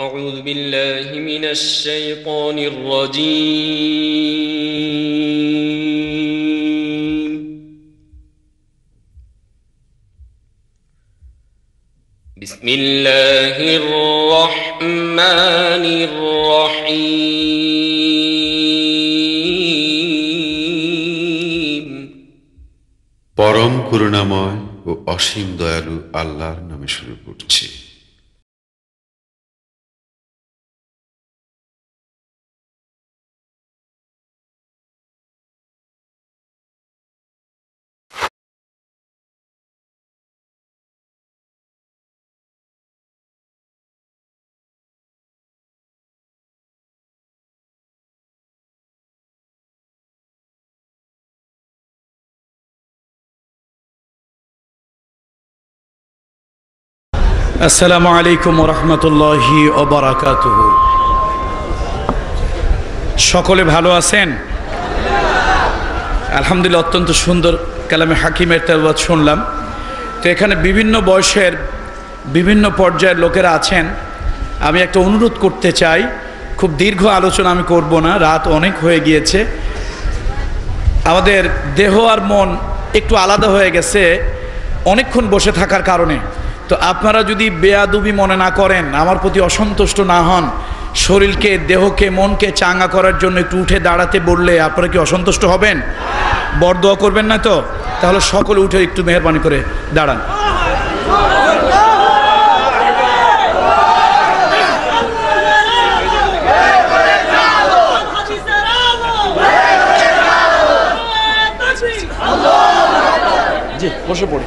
أعوذ بالله من الشيطان الرجيم بسم الله الرحمن الرحيم برم كرنا ও و أشيم আল্লাহর الله শুরু করছি আসসালামু আলাইকুম রহমতুল্লাহি ওবরাকাত সকলে ভালো আছেন আলহামদুলিল্লাহ অত্যন্ত সুন্দর কালামে হাকিমের তেলবাদ শুনলাম তো এখানে বিভিন্ন বয়সের বিভিন্ন পর্যায়ের লোকেরা আছেন আমি একটা অনুরোধ করতে চাই খুব দীর্ঘ আলোচনা আমি করব না রাত অনেক হয়ে গিয়েছে আমাদের দেহ আর মন একটু আলাদা হয়ে গেছে অনেকক্ষণ বসে থাকার কারণে তো আপনারা যদি বেয়াদুবি মনে না করেন আমার প্রতি অসন্তুষ্ট না হন শরীরকে দেহকে মনকে চাঙ্গা করার জন্য একটু উঠে দাঁড়াতে বললে আপনারা কি অসন্তুষ্ট হবেন বরদোয়া করবেন না তো তাহলে সকলে উঠে একটু মেহরবানি করে দাঁড়ান বসে পড়ি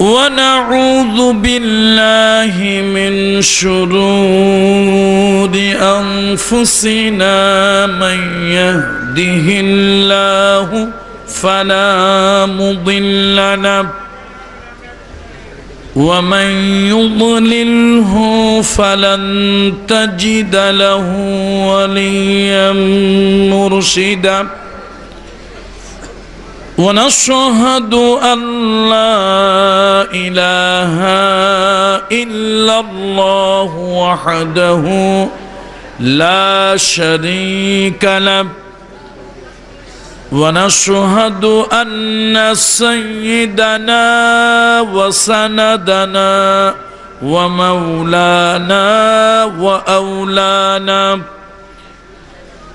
ونعوذ بالله من شرور أنفسنا من يهده الله فلا مضل له ومن يضلله فلن تجد له وليا مرشدا ونشهد أن لا إله إلا الله وحده لا شريك له ونشهد أن سيدنا وسندنا ومولانا وأولانا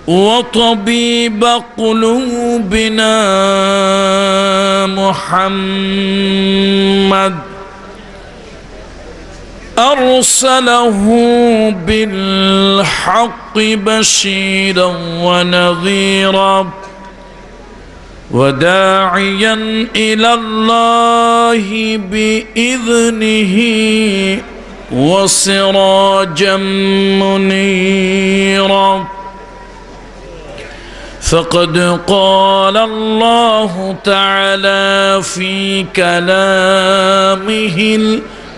وطبيب قلوبنا محمد ارسله بالحق بشيرا ونذيرا وداعيا الى الله باذنه وسراجا منيرا فقد قال الله تعالى في كلامه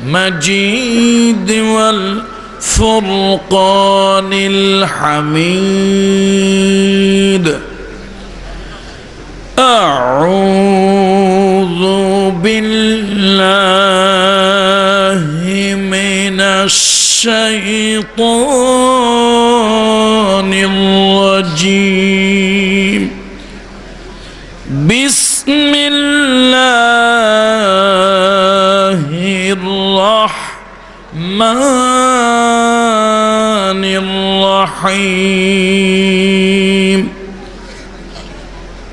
المجيد والفرقان الحميد اعوذ بالله من الشيطان الرجيم الرحمن الرحيم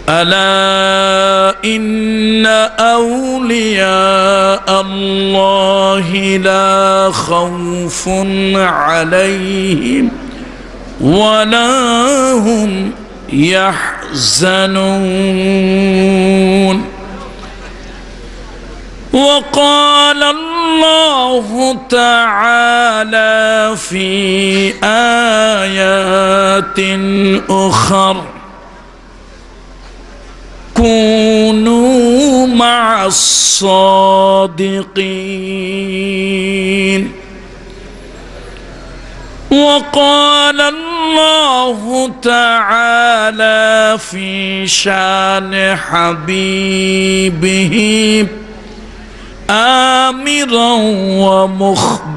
ألا إن أولياء الله لا خوف عليهم ولا هم يحزنون وقال الله تعالى في آيات أخر كونوا مع الصادقين وقال الله تعالى في شان حبيبه آمرا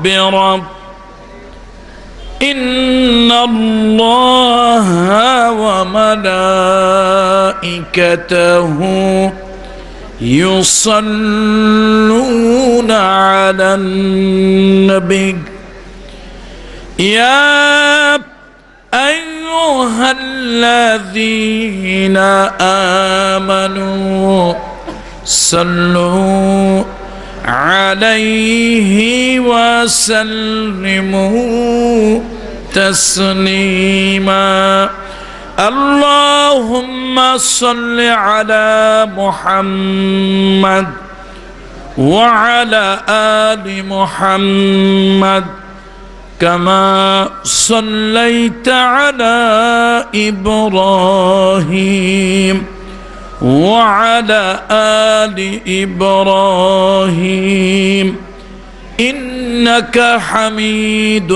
ومخبرا إن الله وملائكته يصلون على النبي يا أيها الذين آمنوا صلوا عليه وسلموا تسليما اللهم صل على محمد وعلى ال محمد كما صليت على ابراهيم وعلى آل إبراهيم إنك حميد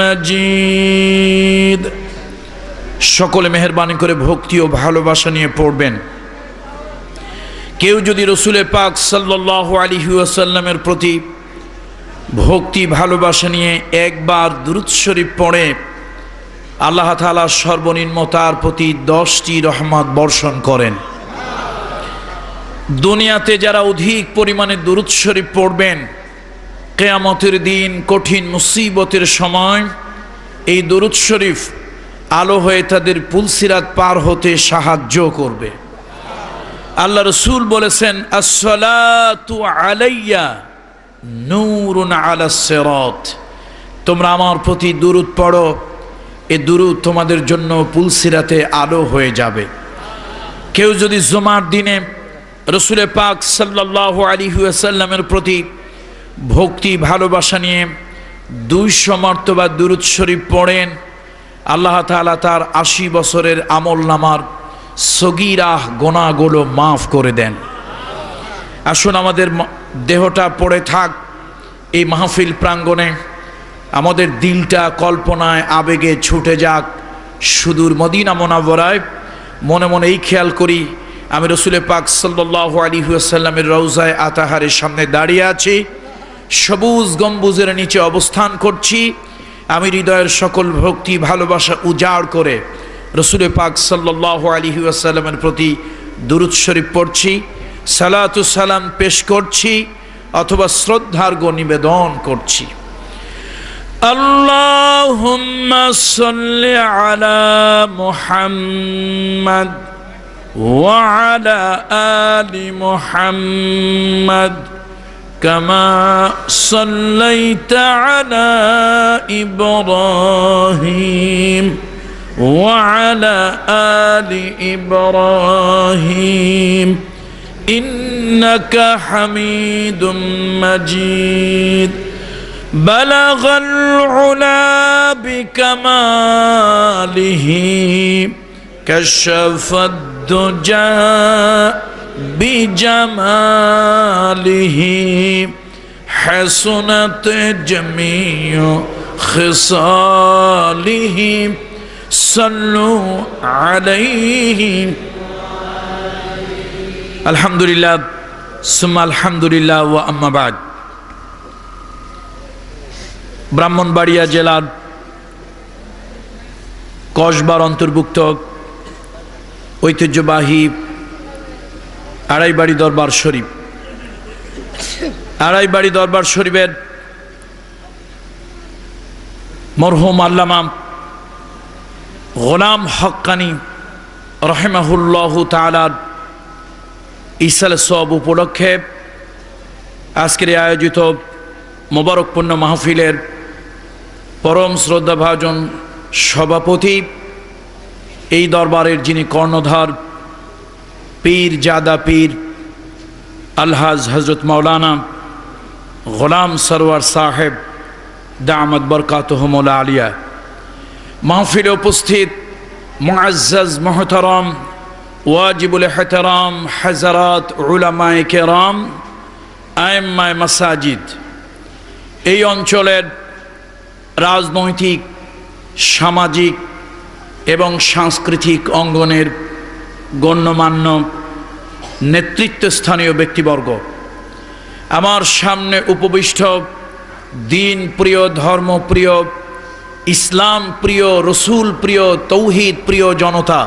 مجيد সকলে মেহরবানি করে ভক্তি ও ভালোবাসা নিয়ে পড়বেন কেউ যদি রসুলে পাক সাল্লাহ আলী আসাল্লামের প্রতি ভক্তি ভালোবাসা নিয়ে একবার দুরুৎ শরীফ পড়ে আল্লাহ তালা সর্বনিম্ন তার প্রতি দশটি রহমত বর্ষণ করেন দুনিয়াতে যারা অধিক পরিমাণে দুরুৎ শরীফ পড়বেন কেয়ামতের দিন কঠিন মুসিবতের সময় এই দুরুৎ শরীফ আলো হয়ে তাদের পুলসিরাত পার হতে সাহায্য করবে আল্লাহ রসুল বলেছেন আলাইয়া তোমরা আমার প্রতি দুরুদ পড়ো এ দুরুদ তোমাদের জন্য পুলসিরাতে আলো হয়ে যাবে কেউ যদি জমার দিনে রসুলে পাক সাল্লাহ আলী আসাল্লামের প্রতি ভক্তি ভালোবাসা নিয়ে দুইশো মর্তবা দুরুৎ শরীফ পড়েন আল্লাহ তালা তার আশি বছরের আমল নামার সগিরাহ গোনাগুলো মাফ করে দেন আসুন আমাদের দেহটা পড়ে থাক এই মাহফিল প্রাঙ্গণে আমাদের দিলটা কল্পনায় আবেগে ছুটে যাক সুদূর মদিনা মোনাবরায় মনে মনে এই খেয়াল করি আমি রসুলে পাক সাল্লাহ আলিহাসাল্লামের রৌজায় আতাহারের সামনে দাঁড়িয়ে আছি সবুজ গম্বুজের নিচে অবস্থান করছি আমি হৃদয়ের সকল ভক্তি ভালোবাসা উজাড় করে রসুলে পাক সাল্লাহ আলিহাসাল্লামের প্রতি দুরুৎ শরীফ পড়ছি সালাতু সালাম পেশ করছি অথবা শ্রদ্ধার্ঘ নিবেদন করছি আল্লাহ সাল্লি আলা মুহাম্মদ وعلى آل محمد كما صليت على إبراهيم وعلى آل إبراهيم إنك حميد مجيد بلغ العلا بكماله كشف الدين والدجى بجماله حسنت جميع خصاله صلوا عليه الحمد لله ثم الحمد لله وأما بعد ব্রাহ্মণবাড়িয়া জেলার কসবার অন্তর্ভুক্ত ঐতিহ্যবাহী আড়াইবাড়ি দরবার শরীফ আড়াইবাড়ি দরবার শরীফের মরহুম আল্লামাম গোলাম হক্কানি রহেমাহুল্লাহ তালার ইসাল সব উপলক্ষে আজকের আয়োজিত মোবারকপূর্ণ মাহফিলের পরম শ্রদ্ধাভাজন সভাপতি এই দরবারের যিনি কর্ণধার পীর জাদা পীর আলহাজ হজরত মৌলানা গোলাম সরওয়ার সাহেব দামদ বরকাতহমুল্লা আলিয়া মাহফিলে উপস্থিত মুআজ্জাজ মহতরম ওয়াজিবুল হতরাম হাজারাত উলামায় কেরাম আয়ম্মায় মসাজিদ এই অঞ্চলের রাজনৈতিক সামাজিক এবং সাংস্কৃতিক অঙ্গনের গণ্যমান্য নেতৃত্বস্থানীয় ব্যক্তিবর্গ আমার সামনে উপবিষ্ট দিন প্রিয় ধর্মপ্রিয় ইসলাম প্রিয় রসুল প্রিয় তৌহিদ প্রিয় জনতা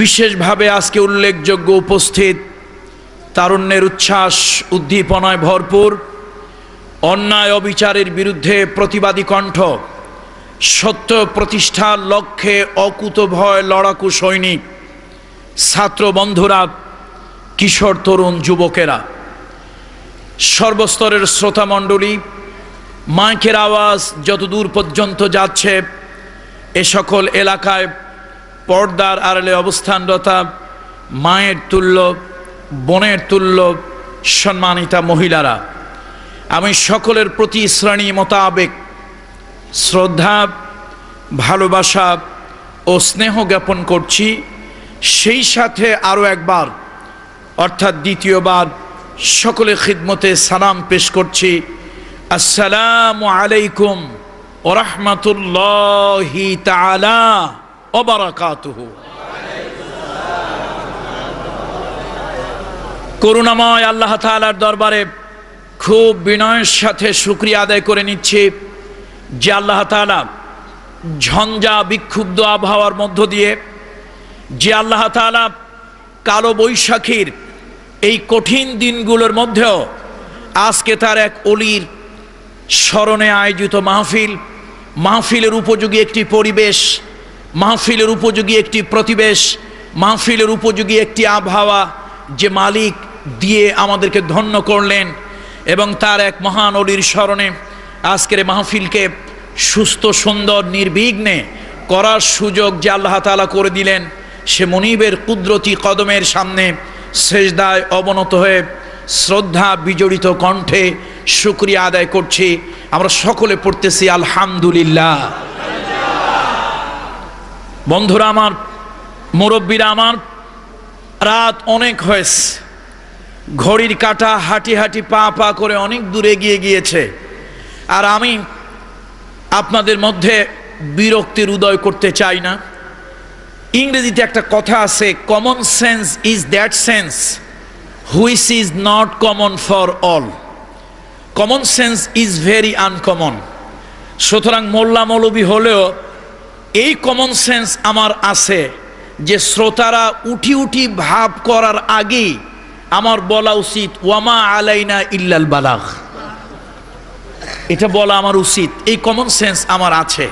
বিশেষভাবে আজকে উল্লেখযোগ্য উপস্থিত তারুণ্যের উচ্ছ্বাস উদ্দীপনায় ভরপুর অন্যায় অবিচারের বিরুদ্ধে প্রতিবাদী কণ্ঠ সত্য প্রতিষ্ঠার লক্ষ্যে অকুতভয় লড়াকু সৈনিক ছাত্র বন্ধুরা কিশোর তরুণ যুবকেরা সর্বস্তরের শ্রোতামণ্ডলী মাইকের আওয়াজ যতদূর পর্যন্ত যাচ্ছে এ সকল এলাকায় পর্দার আড়ালে অবস্থানরতা মায়ের তুল্য বোনের তুল্য সম্মানিতা মহিলারা আমি সকলের প্রতি শ্রেণী মোতাবেক শ্রদ্ধা ভালোবাসা ও স্নেহ জ্ঞাপন করছি সেই সাথে আরও একবার অর্থাৎ দ্বিতীয়বার সকলে খিদমতে সালাম পেশ করছি আসসালাম আলাইকুম ওরহমতুল্লাহি তালা অবরাকাতহ করুণাময় আল্লাহ তালার দরবারে খুব বিনয়ের সাথে শুক্রিয়া আদায় করে নিচ্ছে যে আল্লাহ তালা ঝঞ্ঝা বিক্ষুব্ধ আবহাওয়ার মধ্য দিয়ে যে আল্লাহ তালা কালো বৈশাখীর এই কঠিন দিনগুলোর মধ্যেও আজকে তার এক অলির স্মরণে আয়োজিত মাহফিল মাহফিলের উপযোগী একটি পরিবেশ মাহফিলের উপযোগী একটি প্রতিবেশ মাহফিলের উপযোগী একটি আবহাওয়া যে মালিক দিয়ে আমাদেরকে ধন্য করলেন এবং তার এক মহান অলির স্মরণে আজকের মাহফিলকে সুস্থ সুন্দর নির্বিঘ্নে করার সুযোগ যে আল্লাহ তালা করে দিলেন সে মনিবের কুদরতি কদমের সামনে শেষদায় অবনত হয়ে শ্রদ্ধা বিজড়িত কণ্ঠে শুক্রিয়া আদায় করছি আমরা সকলে পড়তেছি আলহামদুলিল্লাহ বন্ধুরা আমার মুরব্বীরা আমার রাত অনেক হয়েছে ঘড়ির কাটা হাঁটি হাঁটি পা পা করে অনেক দূরে গিয়ে গিয়েছে আর আমি আপনাদের মধ্যে বিরক্তির উদয় করতে চাই না ইংরেজিতে একটা কথা আছে common sense is that sense which is not common for all common sense is very uncommon সুতরাং মোল্লা মৌলবী হলেও এই কমন সেন্স আমার আছে যে শ্রোতারা উঠি উঠি ভাব করার আগেই আমার বলা উচিত ওয়ামা আলাইনা ইল্লাল বালাহ এটা বলা আমার উচিত এই কমন সেন্স আমার আছে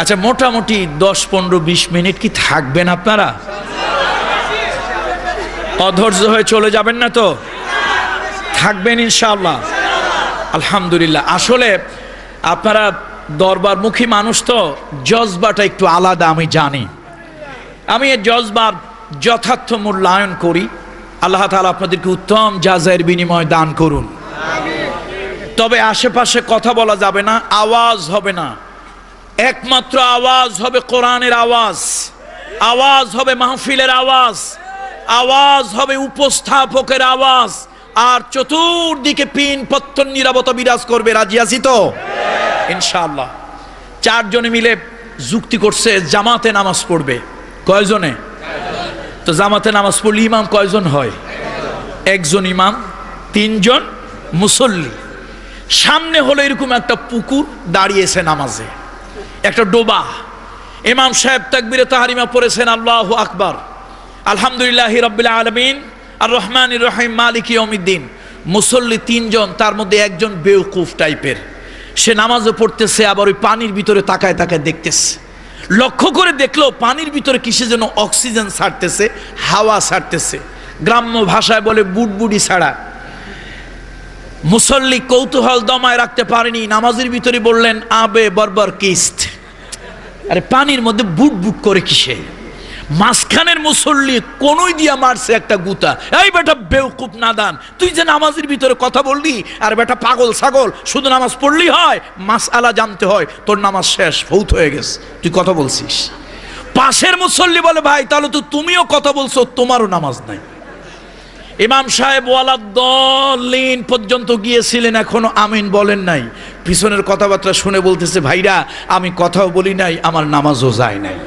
আচ্ছা মোটামুটি দশ পনেরো বিশ মিনিট কি থাকবেন আপনারা অধৈর্য হয়ে চলে যাবেন না তো থাকবেন ইনশাআল্লাহ আলহামদুলিল্লাহ আসলে আপনারা দরবার মুখী মানুষ তো জজবাটা একটু আলাদা আমি জানি আমি এই জজবার যথার্থ মূল্যায়ন করি আল্লাহ তালা আপনাদেরকে উত্তম যা বিনিময় দান করুন তবে আশেপাশে কথা বলা যাবে না আওয়াজ হবে না একমাত্র আওয়াজ হবে কোরআনের আওয়াজ আওয়াজ হবে মাহফিলের আওয়াজ আওয়াজ হবে উপস্থাপকের আওয়াজ আর চতুর্দিকে পিন পত্তন নিরাপত্তা বিরাজ করবে রাজি আছি তো ইনশাল্লাহ চারজনে মিলে যুক্তি করছে জামাতে নামাজ পড়বে কয়জনে তো জামাতে নামাজ পড়লে ইমাম কয়জন হয় একজন ইমাম তিনজন মুসল্লি সামনে হলো এরকম একটা পুকুর দাঁড়িয়েছে নামাজে একটা ডোবা ইমাম সাহেব তাকবিরে তাহারিমা পড়েছেন আল্লাহ আকবর আলহামদুলিল্লাহ রবিল্লা আলমিন আর রহমান রহিম মালিক ইয়মিদ্দিন মুসল্লি তিনজন তার মধ্যে একজন বেউকুফ টাইপের সে নামাজও পড়তেছে আবার ওই পানির ভিতরে তাকায় তাকায় দেখতেছে লক্ষ্য করে দেখলো পানির ভিতরে কিসে যেন অক্সিজেন ছাড়তেছে হাওয়া ছাড়তেছে গ্রাম্য ভাষায় বলে বুটবুডি ছাড়া মুসল্লি কৌতূহল দমায় রাখতে পারেনি নামাজের ভিতরে বললেন আবে বরবর কিস্ট আরে পানির মধ্যে বুট বুট করে কিসে মাঝখানের মুসল্লি কোনোই দিয়া মারছে একটা গুতা এই বেটা বেউকুপ নাদান তুই যে নামাজের ভিতরে কথা বললি আর বেটা পাগল ছাগল শুধু নামাজ পড়লি হয় মাস আলা জানতে হয় তোর নামাজ শেষ ভৌত হয়ে গেছে তুই কথা বলছিস পাশের মুসল্লি বলে ভাই তাহলে তো তুমিও কথা বলছো তোমারও নামাজ নাই ইমাম সাহেব ওয়ালাদ্দলিন পর্যন্ত গিয়েছিলেন এখনো আমিন বলেন নাই পিছনের কথাবার্তা শুনে বলতেছে ভাইরা আমি কথাও বলি নাই আমার নামাজও যায় নাই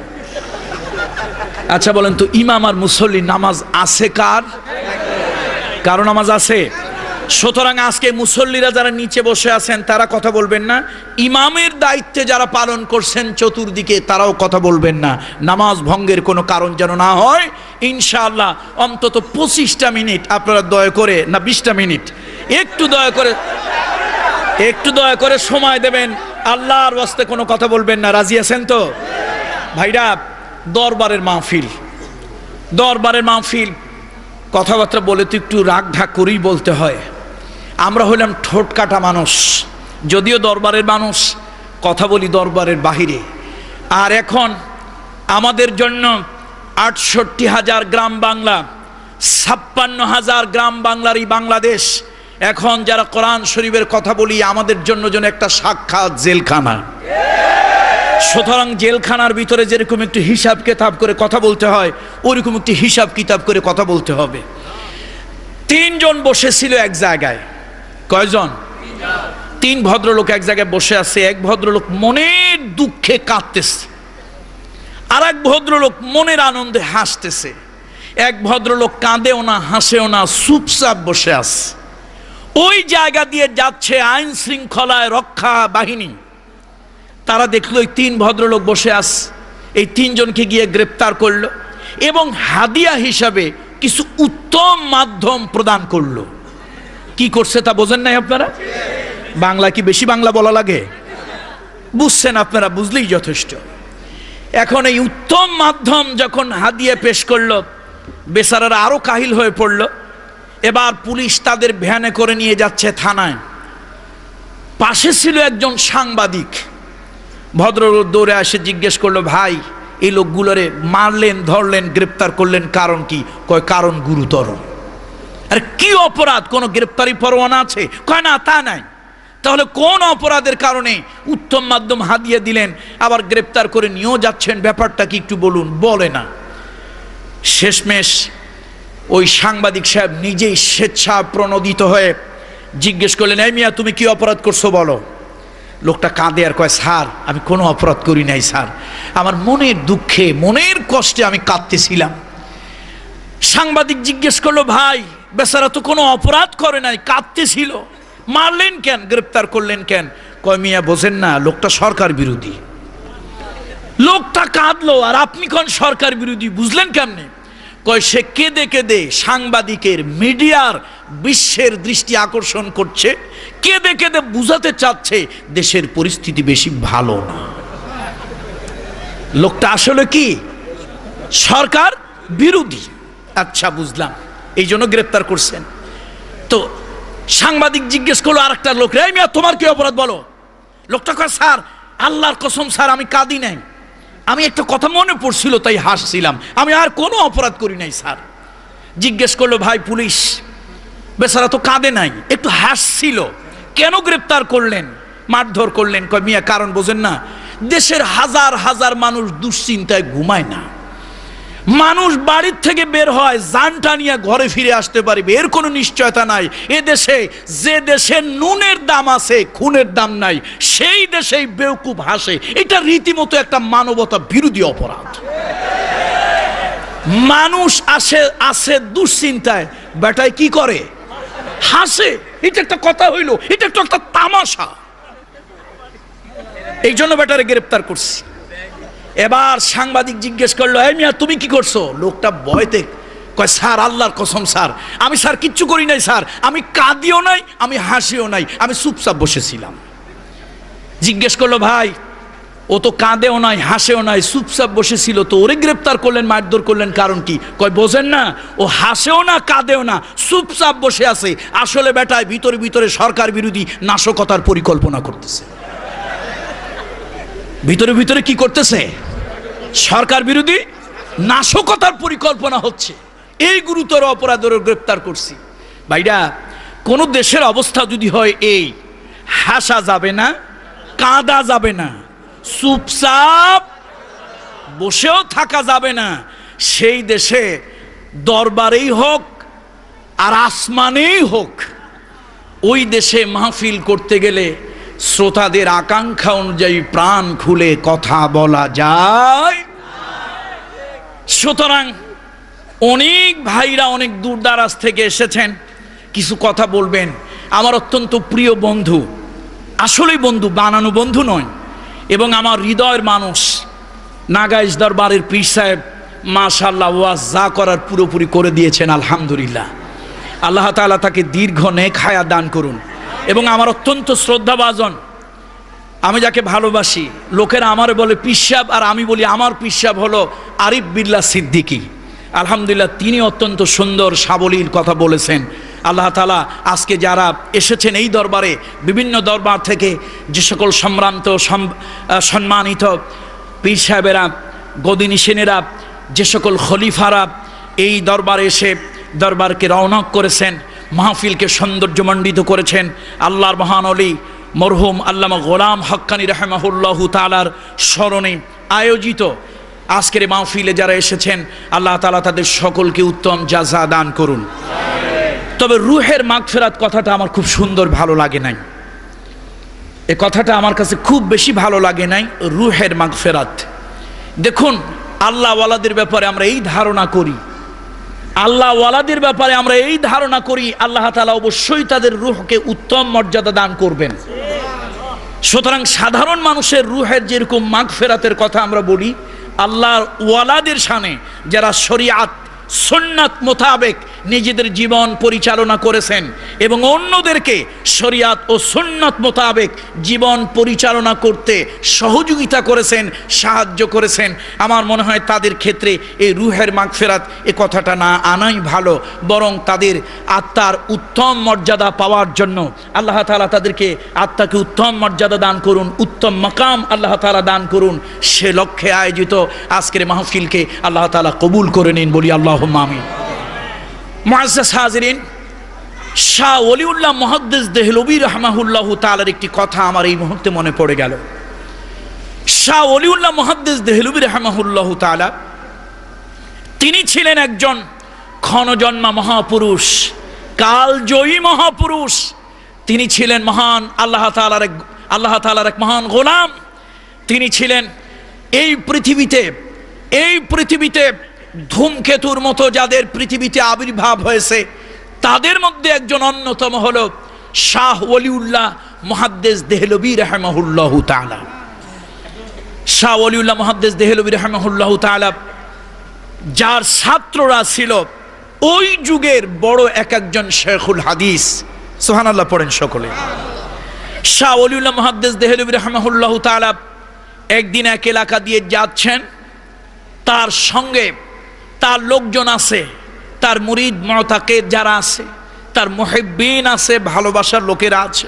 আচ্ছা বলেন তো ইমাম আর মুসল্লি নামাজ আছে কার কারো নামাজ আছে সুতরাং আজকে মুসল্লিরা যারা নিচে বসে আছেন তারা কথা বলবেন না ইমামের দায়িত্বে যারা পালন করছেন চতুর্দিকে তারাও কথা বলবেন না নামাজ ভঙ্গের কোনো কারণ যেন না হয় ইনশাআল্লাহ অন্তত পঁচিশটা মিনিট আপনারা দয়া করে না বিশটা মিনিট একটু দয়া করে একটু দয়া করে সময় দেবেন আল্লাহর ওয়াস্তে কোনো কথা বলবেন না রাজি আছেন তো ভাইরা দরবারের মাহফিল দরবারের মাহফিল কথাবার্তা বলে তো একটু রাগ ঢাক করেই বলতে হয় আমরা হইলাম ঠোঁট কাটা মানুষ যদিও দরবারের মানুষ কথা বলি দরবারের বাহিরে আর এখন আমাদের জন্য আটষট্টি হাজার গ্রাম বাংলা ছাপ্পান্ন হাজার গ্রাম বাংলার এই বাংলাদেশ এখন যারা কোরআন শরীফের কথা বলি আমাদের জন্য যেন একটা সাক্ষাৎ জেলখানা সুতরাং জেলখানার ভিতরে যেরকম একটু হিসাব কেতাব করে কথা বলতে হয় ওরকম একটি হিসাব কিতাব করে কথা বলতে হবে তিনজন বসেছিল এক জায়গায় কয়জন তিন ভদ্রলোক এক জায়গায় বসে আছে এক ভদ্রলোক মনের দুঃখে কাঁদতেছে আর এক ভদ্রলোক মনের আনন্দে হাসতেছে এক ভদ্রলোক কাঁদেও না হাসেও না সুপসাপ বসে আস ওই জায়গা দিয়ে যাচ্ছে আইন শৃঙ্খলায় রক্ষা বাহিনী তারা দেখলো ওই তিন ভদ্রলোক বসে আস এই তিনজনকে গিয়ে গ্রেপ্তার করল এবং হাদিয়া হিসাবে কিছু উত্তম মাধ্যম প্রদান করলো কি করছে তা বোঝেন নাই আপনারা বাংলা কি বেশি বাংলা বলা লাগে বুঝছেন আপনারা বুঝলেই যথেষ্ট এখন এই উত্তম মাধ্যম যখন হাদিয়ে পেশ করল বেচারারা আরও কাহিল হয়ে পড়ল এবার পুলিশ তাদের ভ্যানে করে নিয়ে যাচ্ছে থানায় পাশে ছিল একজন সাংবাদিক ভদ্র দৌড়ে এসে জিজ্ঞেস করলো ভাই এই লোকগুলোরে মারলেন ধরলেন গ্রেপ্তার করলেন কারণ কি কয় কারণ গুরুতর আর কি অপরাধ কোনো গ্রেপ্তারি পরোয়ানা আছে কয় না তা নাই তাহলে কোন অপরাধের কারণে উত্তম মাধ্যম হাদিয়ে দিলেন আবার গ্রেপ্তার করে নিয়েও যাচ্ছেন ব্যাপারটা কি একটু বলুন বলে না শেষমেশ ওই সাংবাদিক সাহেব নিজেই স্বেচ্ছা প্রণোদিত হয়ে জিজ্ঞেস করলেন এই মিয়া তুমি কি অপরাধ করছো বলো লোকটা কাঁদে আর কয় স্যার আমি কোনো অপরাধ করি নাই স্যার আমার মনের দুঃখে মনের কষ্টে আমি কাঁদতেছিলাম সাংবাদিক জিজ্ঞেস করলো ভাই বেচারা তো কোনো অপরাধ করে নাই কাঁদতেছিল মারলেন কেন গ্রেপ্তার করলেন কেন কয় মিয়া বোঝেন না লোকটা সরকার বিরোধী লোকটা কাঁদলো আর আপনি কোন সরকার বিরোধী বুঝলেন কেমনে কয় সে কেঁদে কেঁদে সাংবাদিকের মিডিয়ার বিশ্বের দৃষ্টি আকর্ষণ করছে কেঁদে কেঁদে বুঝাতে চাচ্ছে দেশের পরিস্থিতি বেশি ভালো না লোকটা আসলে কি সরকার বিরোধী আচ্ছা বুঝলাম এই জন্য গ্রেপ্তার করছেন তো সাংবাদিক জিজ্ঞেস করলো আর একটা লোক রে মিয়া তোমার কি অপরাধ বলো লোকটা কয় স্যার আল্লাহর কসম স্যার আমি কাঁদি নাই আমি একটা কথা মনে পড়ছিল তাই হাসছিলাম আমি আর কোনো অপরাধ করি নাই স্যার জিজ্ঞেস করলো ভাই পুলিশ বেচারা তো কাঁদে নাই একটু হাসছিল কেন গ্রেপ্তার করলেন মারধর করলেন কয় মিয়া কারণ বোঝেন না দেশের হাজার হাজার মানুষ দুশ্চিন্তায় ঘুমায় না মানুষ বাড়ির থেকে বের হয় জানটা নিয়ে ঘরে ফিরে আসতে পারবে এর কোনো নিশ্চয়তা নাই এ দেশে যে দেশে নুনের দাম আছে খুনের দাম নাই সেই দেশেই বেউকুব হাসে এটা রীতিমতো একটা মানবতা বিরোধী অপরাধ মানুষ আসে আসে দুশ্চিন্তায় বেটায় কি করে হাসে এটা একটা কথা হইল এটা একটা তামাশা এই জন্য বেটারে গ্রেপ্তার করছি এবার সাংবাদিক জিজ্ঞেস করলো এই মিয়া তুমি কি করছো লোকটা ভয়তে কয় স্যার আল্লাহর কসম স্যার আমি স্যার কিচ্ছু করি নাই স্যার আমি কাঁদিও নাই আমি হাসিও নাই আমি চুপচাপ বসেছিলাম জিজ্ঞেস করলো ভাই ও তো কাঁদেও নাই হাসেও নাই চুপচাপ বসেছিল তো ওরে গ্রেপ্তার করলেন মারধর করলেন কারণ কি কয় বোঝেন না ও হাসেও না কাঁদেও না চুপচাপ বসে আছে আসলে বেটায় ভিতরে ভিতরে সরকার বিরোধী নাশকতার পরিকল্পনা করতেছে ভিতরে ভিতরে কি করতেছে সরকার বিরোধী নাশকতার পরিকল্পনা হচ্ছে এই গুরুতর অপরাধের গ্রেপ্তার করছি ভাইরা কোনো দেশের অবস্থা যদি হয় এই হাসা যাবে না কাঁদা যাবে না চুপচাপ বসেও থাকা যাবে না সেই দেশে দরবারেই হোক আর আসমানেই হোক ওই দেশে মাহফিল করতে গেলে শ্রোতাদের আকাঙ্ক্ষা অনুযায়ী প্রাণ খুলে কথা বলা যায় সুতরাং অনেক ভাইরা অনেক দূর দারাজ থেকে এসেছেন কিছু কথা বলবেন আমার অত্যন্ত প্রিয় বন্ধু আসলে বন্ধু বানানো বন্ধু নয় এবং আমার হৃদয়ের মানুষ নাগাইজ দরবারের পীর সাহেব মাশাল্লাহ ওয়াজ যা করার পুরোপুরি করে দিয়েছেন আলহামদুলিল্লাহ আল্লাহ তালা তাকে দীর্ঘ নেক দান করুন এবং আমার অত্যন্ত শ্রদ্ধাভাজন আমি যাকে ভালোবাসি লোকেরা আমার বলে পিসাব আর আমি বলি আমার পিসাব হলো আরিফ বিল্লা সিদ্দিকী আলহামদুলিল্লাহ তিনি অত্যন্ত সুন্দর সাবলীল কথা বলেছেন আল্লাহ তালা আজকে যারা এসেছেন এই দরবারে বিভিন্ন দরবার থেকে যে সকল সম্ভ্রান্ত সম্মানিত পীর সাহেবেরা গদিনী সেনেরা যে সকল খলিফারা এই দরবারে এসে দরবারকে রওনক করেছেন মাহফিলকে সৌন্দর্যমণ্ডিত করেছেন আল্লাহর মহান অলি মরহুম আল্লামা গোলাম হক্কানি রহমাহুল্লাহ তালার স্মরণে আয়োজিত আজকের মাহফিলে যারা এসেছেন আল্লাহ তালা তাদের সকলকে উত্তম যা দান করুন তবে রুহের মাগফেরাত কথাটা আমার খুব সুন্দর ভালো লাগে নাই এ কথাটা আমার কাছে খুব বেশি ভালো লাগে নাই রুহের মাগফেরাত দেখুন আল্লাহওয়ালাদের ব্যাপারে আমরা এই ধারণা করি আল্লাহ ওয়ালাদের ব্যাপারে আমরা এই ধারণা করি আল্লাহ তালা অবশ্যই তাদের রুহকে উত্তম মর্যাদা দান করবেন সুতরাং সাধারণ মানুষের রুহের যেরকম মাঘ ফেরাতের কথা আমরা বলি আল্লাহর ওয়ালাদের সানে যারা শরিয়াত সন্ন্যাত মোতাবেক নিজেদের জীবন পরিচালনা করেছেন এবং অন্যদেরকে শরিয়াত ও সন্ন্যাত মোতাবেক জীবন পরিচালনা করতে সহযোগিতা করেছেন সাহায্য করেছেন আমার মনে হয় তাদের ক্ষেত্রে এই রুহের মাগফেরাত এ কথাটা না আনাই ভালো বরং তাদের আত্মার উত্তম মর্যাদা পাওয়ার জন্য আল্লাহ তালা তাদেরকে আত্মাকে উত্তম মর্যাদা দান করুন উত্তম মাকাম আল্লাহ তালা দান করুন সে লক্ষ্যে আয়োজিত আজকের মাহফিলকে আল্লাহ তালা কবুল করে নিন বলি আল্লাহ শাহ অলিউল্লাহ মহাদ্দেস দেহলবি রহমাহুল্লাহ তালার একটি কথা আমার এই মুহূর্তে মনে পড়ে গেল শাহ অলিউল্লাহ মহাদ্দেস দেহলবি রহমাহুল্লাহ তালা তিনি ছিলেন একজন ক্ষণজন্মা মহাপুরুষ কালজয়ী মহাপুরুষ তিনি ছিলেন মহান আল্লাহ তালার এক আল্লাহ তালার এক মহান গোলাম তিনি ছিলেন এই পৃথিবীতে এই পৃথিবীতে ধূমকেতুর মতো যাদের পৃথিবীতে আবির্ভাব হয়েছে তাদের মধ্যে একজন অন্যতম হল শাহ ওলিউল্লাহ মহাদ্দেশ দেহলবী রহমাহুল্লাহ তালা শাহ ওলিউল্লাহ মহাদ্দেশ দেহলবী রহমাহুল্লাহ তালা যার ছাত্ররা ছিল ওই যুগের বড় এক একজন শেখুল হাদিস সোহানাল্লাহ পড়েন সকলে শাহ অলিউল্লাহ মহাদ্দেশ দেহলুবি রহমাহুল্লাহ তালা একদিন এক এলাকা দিয়ে যাচ্ছেন তার সঙ্গে তার লোকজন আছে তার মুরিদ মতাকের যারা আছে তার মহেব্বিন আছে ভালোবাসার লোকেরা আছে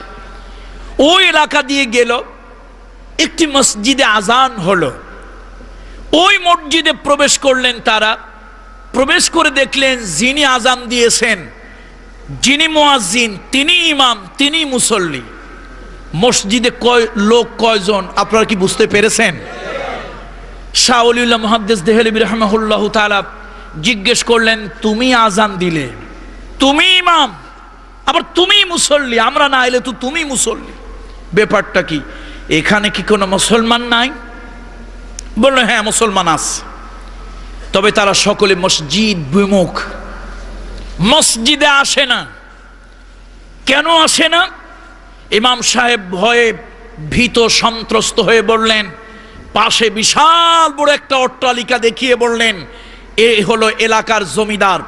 ওই এলাকা দিয়ে গেল একটি মসজিদে আজান হলো ওই মসজিদে প্রবেশ করলেন তারা প্রবেশ করে দেখলেন যিনি আজান দিয়েছেন যিনি মোয়াজিন তিনি ইমাম তিনি মুসল্লি মসজিদে কয় লোক কয়জন আপনারা কি বুঝতে পেরেছেন শাহ মহাদ্দেশ দেহলিবির রহমাহুল্লাহ তালা জিজ্ঞেস করলেন তুমি আজান দিলে তুমি ইমাম আবার তুমি মুসল্লি আমরা না এলে তো তুমি মুসল্লি ব্যাপারটা কি এখানে কি কোনো মুসলমান নাই বললো হ্যাঁ মুসলমান আছে তবে তারা সকলে মসজিদ বিমুখ মসজিদে আসে না কেন আসে না ইমাম সাহেব ভয়ে ভীত সন্ত্রস্ত হয়ে বললেন পাশে বিশাল বড় একটা অট্টালিকা দেখিয়ে বললেন এ হলো এলাকার জমিদার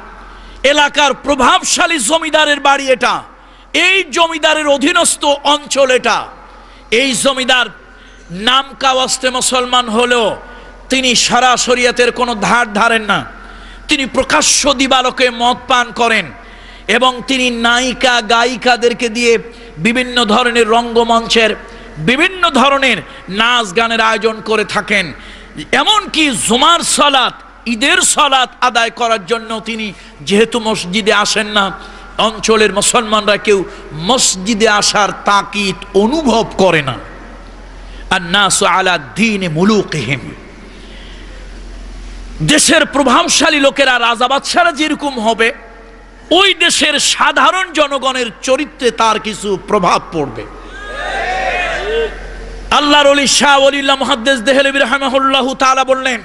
এলাকার প্রভাবশালী জমিদারের বাড়ি এটা এই জমিদারের অধীনস্থ অঞ্চল এটা এই জমিদার নাম কাওয়াস্তে মুসলমান হলেও তিনি সারা শরিয়াতের কোনো ধার ধারেন না তিনি প্রকাশ্য দিবালকে মদ পান করেন এবং তিনি নায়িকা গায়িকাদেরকে দিয়ে বিভিন্ন ধরনের রঙ্গমঞ্চের বিভিন্ন ধরনের নাচ গানের আয়োজন করে থাকেন এমনকি জুমার সালাত ঈদের সলাত আদায় করার জন্য তিনি যেহেতু মসজিদে আসেন না অঞ্চলের মুসলমানরা কেউ মসজিদে আসার তাকিদ অনুভব করে না আর নাস আলা দিন মুলুকহিম দেশের প্রভাবশালী লোকেরা রাজা বাদশারা যেরকম হবে ওই দেশের সাধারণ জনগণের চরিত্রে তার কিছু প্রভাব পড়বে আল্লাহর অলি শাহ আলিল্লাহ মহাদ্দেশ দেহলবির রহমাহুল্লাহ তালা বললেন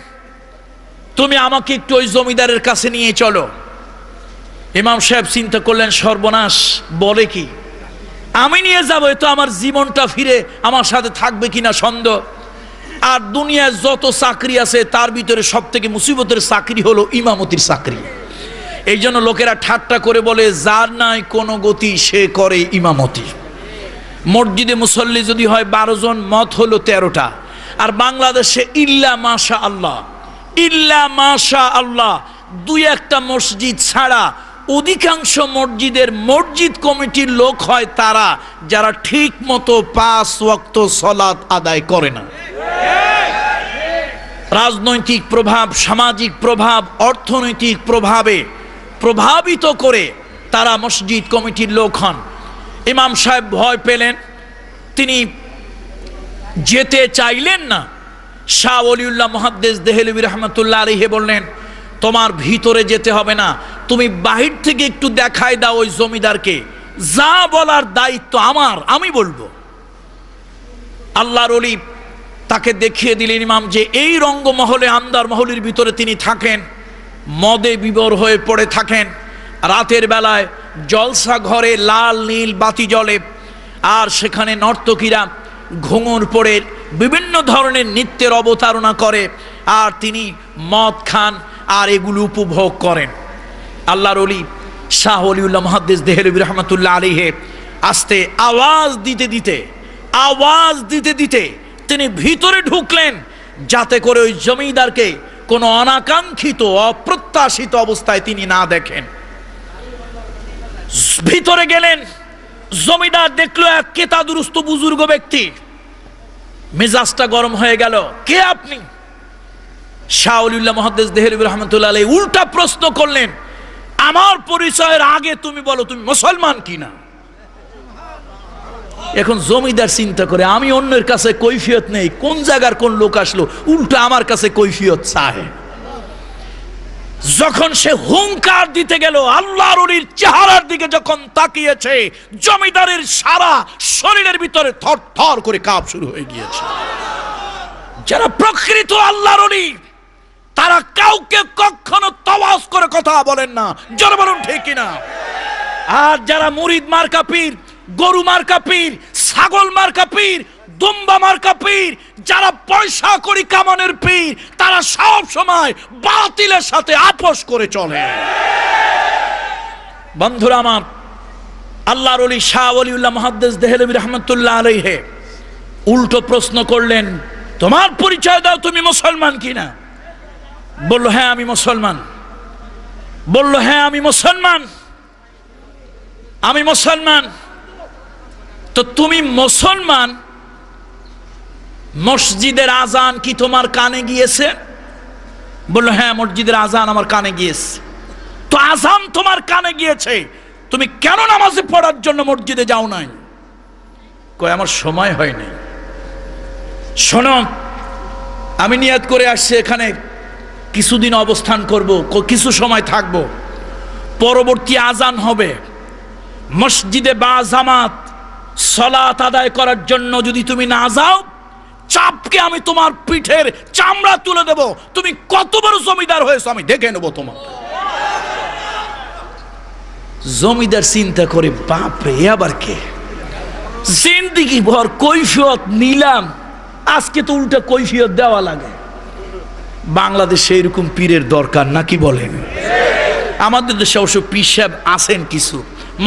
তুমি আমাকে একটু ওই জমিদারের কাছে নিয়ে চলো ইমাম সাহেব চিন্তা করলেন সর্বনাশ বলে কি আমি নিয়ে যাবো তো আমার জীবনটা ফিরে আমার সাথে থাকবে কিনা সন্দেহ আর দুনিয়ায় যত চাকরি আছে তার ভিতরে সব থেকে মুসিবতের চাকরি হলো ইমামতির চাকরি এই জন্য লোকেরা ঠাট্টা করে বলে যার নাই কোনো গতি সে করে ইমামতি মসজিদে মুসল্লি যদি হয় বারো জন মত হলো তেরোটা আর বাংলাদেশে ইল্লা মাশা আল্লাহ ইল্লা মাশা আল্লাহ দুই একটা মসজিদ ছাড়া অধিকাংশ মসজিদের মসজিদ কমিটির লোক হয় তারা যারা ঠিক মতো পাঁচ ওয়াক্ত সলাদ আদায় করে না রাজনৈতিক প্রভাব সামাজিক প্রভাব অর্থনৈতিক প্রভাবে প্রভাবিত করে তারা মসজিদ কমিটির লোক হন ইমাম সাহেব ভয় পেলেন তিনি যেতে চাইলেন না শাহ অলিউল্লাহ মহাদ্দেশ দেহেলবি রহমতুল্লাহ আলিহে বললেন তোমার ভিতরে যেতে হবে না তুমি বাহির থেকে একটু দেখায় দাও ওই জমিদারকে যা বলার দায়িত্ব আমার আমি বলবো আল্লাহর অলি তাকে দেখিয়ে দিলেন ইমাম যে এই রঙ্গমহলে আমদার মহলের ভিতরে তিনি থাকেন মদে বিবর হয়ে পড়ে থাকেন রাতের বেলায় জলসা ঘরে লাল নীল বাতি জলে আর সেখানে নর্তকীরা ঘুঙুর পড়ে বিভিন্ন ধরনের নৃত্যের অবতারণা করে আর তিনি মদ খান আর এগুলো উপভোগ করেন আল্লাহর অলি শাহ অলিউল্লাহ মহাদ্দেশ দেহলবী রহমতুল্লাহ আলিহে আসতে আওয়াজ দিতে দিতে আওয়াজ দিতে দিতে তিনি ভিতরে ঢুকলেন যাতে করে ওই জমিদারকে কোনো অনাকাঙ্ক্ষিত অপ্রত্যাশিত অবস্থায় তিনি না দেখেন ভিতরে গেলেন জমিদার দেখলো এক কেতাদুরস্ত বুজুর্গ ব্যক্তি মেজাজটা গরম হয়ে গেল কে আপনি শাহলিউল্লাহ মহাদ্দেশ দেহরুব রহমতুল্লাহ আলাই উল্টা প্রশ্ন করলেন আমার পরিচয়ের আগে তুমি বলো তুমি মুসলমান কিনা এখন জমিদার চিন্তা করে আমি অন্যের কাছে কৈফিয়ত নেই কোন জায়গার কোন লোক আসলো উল্টা আমার কাছে কৈফিয়ত চায় যখন সে হুঙ্কার দিতে গেল আল্লাহ অলির চেহারার দিকে যখন তাকিয়েছে জমিদারের সারা শরীরের ভিতরে থর থর করে কাপ শুরু হয়ে গিয়েছে যারা প্রকৃত আল্লাহ অলি তারা কাউকে কখনো তবাস করে কথা বলেন না জোর বলুন ঠিক কিনা আর যারা মুরিদ মার্কা পীর গরু মার্কা পীর ছাগল মার্কা পীর দুম্বামার মার্কা যারা পয়সা করি কামানের পীর তারা সব সময় বাতিলের সাথে আপোষ করে চলে বন্ধুরা আমার আল্লাহর অলি শাহ অলিউল্লাহ মহাদ্দেশ দেহলবী রহমতুল্লাহ আলহে উল্টো প্রশ্ন করলেন তোমার পরিচয় দাও তুমি মুসলমান কিনা বললো হ্যাঁ আমি মুসলমান বলল হ্যাঁ আমি মুসলমান আমি মুসলমান তো তুমি মুসলমান মসজিদের আজান কি তোমার কানে গিয়েছে বললো হ্যাঁ মসজিদের আজান আমার কানে গিয়েছে তো আজান তোমার কানে গিয়েছে তুমি কেন নামাজে পড়ার জন্য মসজিদে যাও নাই কয় আমার সময় হয় নাই শোনো আমি নিয়াদ করে আসছি এখানে কিছুদিন অবস্থান করব কিছু সময় থাকব পরবর্তী আজান হবে মসজিদে বা জামাত সলাত আদায় করার জন্য যদি তুমি না যাও চাপকে আমি তোমার পিঠের চামড়া তুলে দেব তুমি কত বড় জমিদার হয়েছো আমি দেখে নেবো তোমার জমিদার চিন্তা করে বাপরে আবার কে জিন্দিগি ভর কৈফিয়ত নিলাম আজকে তো উল্টা কৈফিয়ত দেওয়া লাগে বাংলাদেশে এরকম পীরের দরকার নাকি বলেন আমাদের দেশে অবশ্য পীর সাহেব আছেন কিছু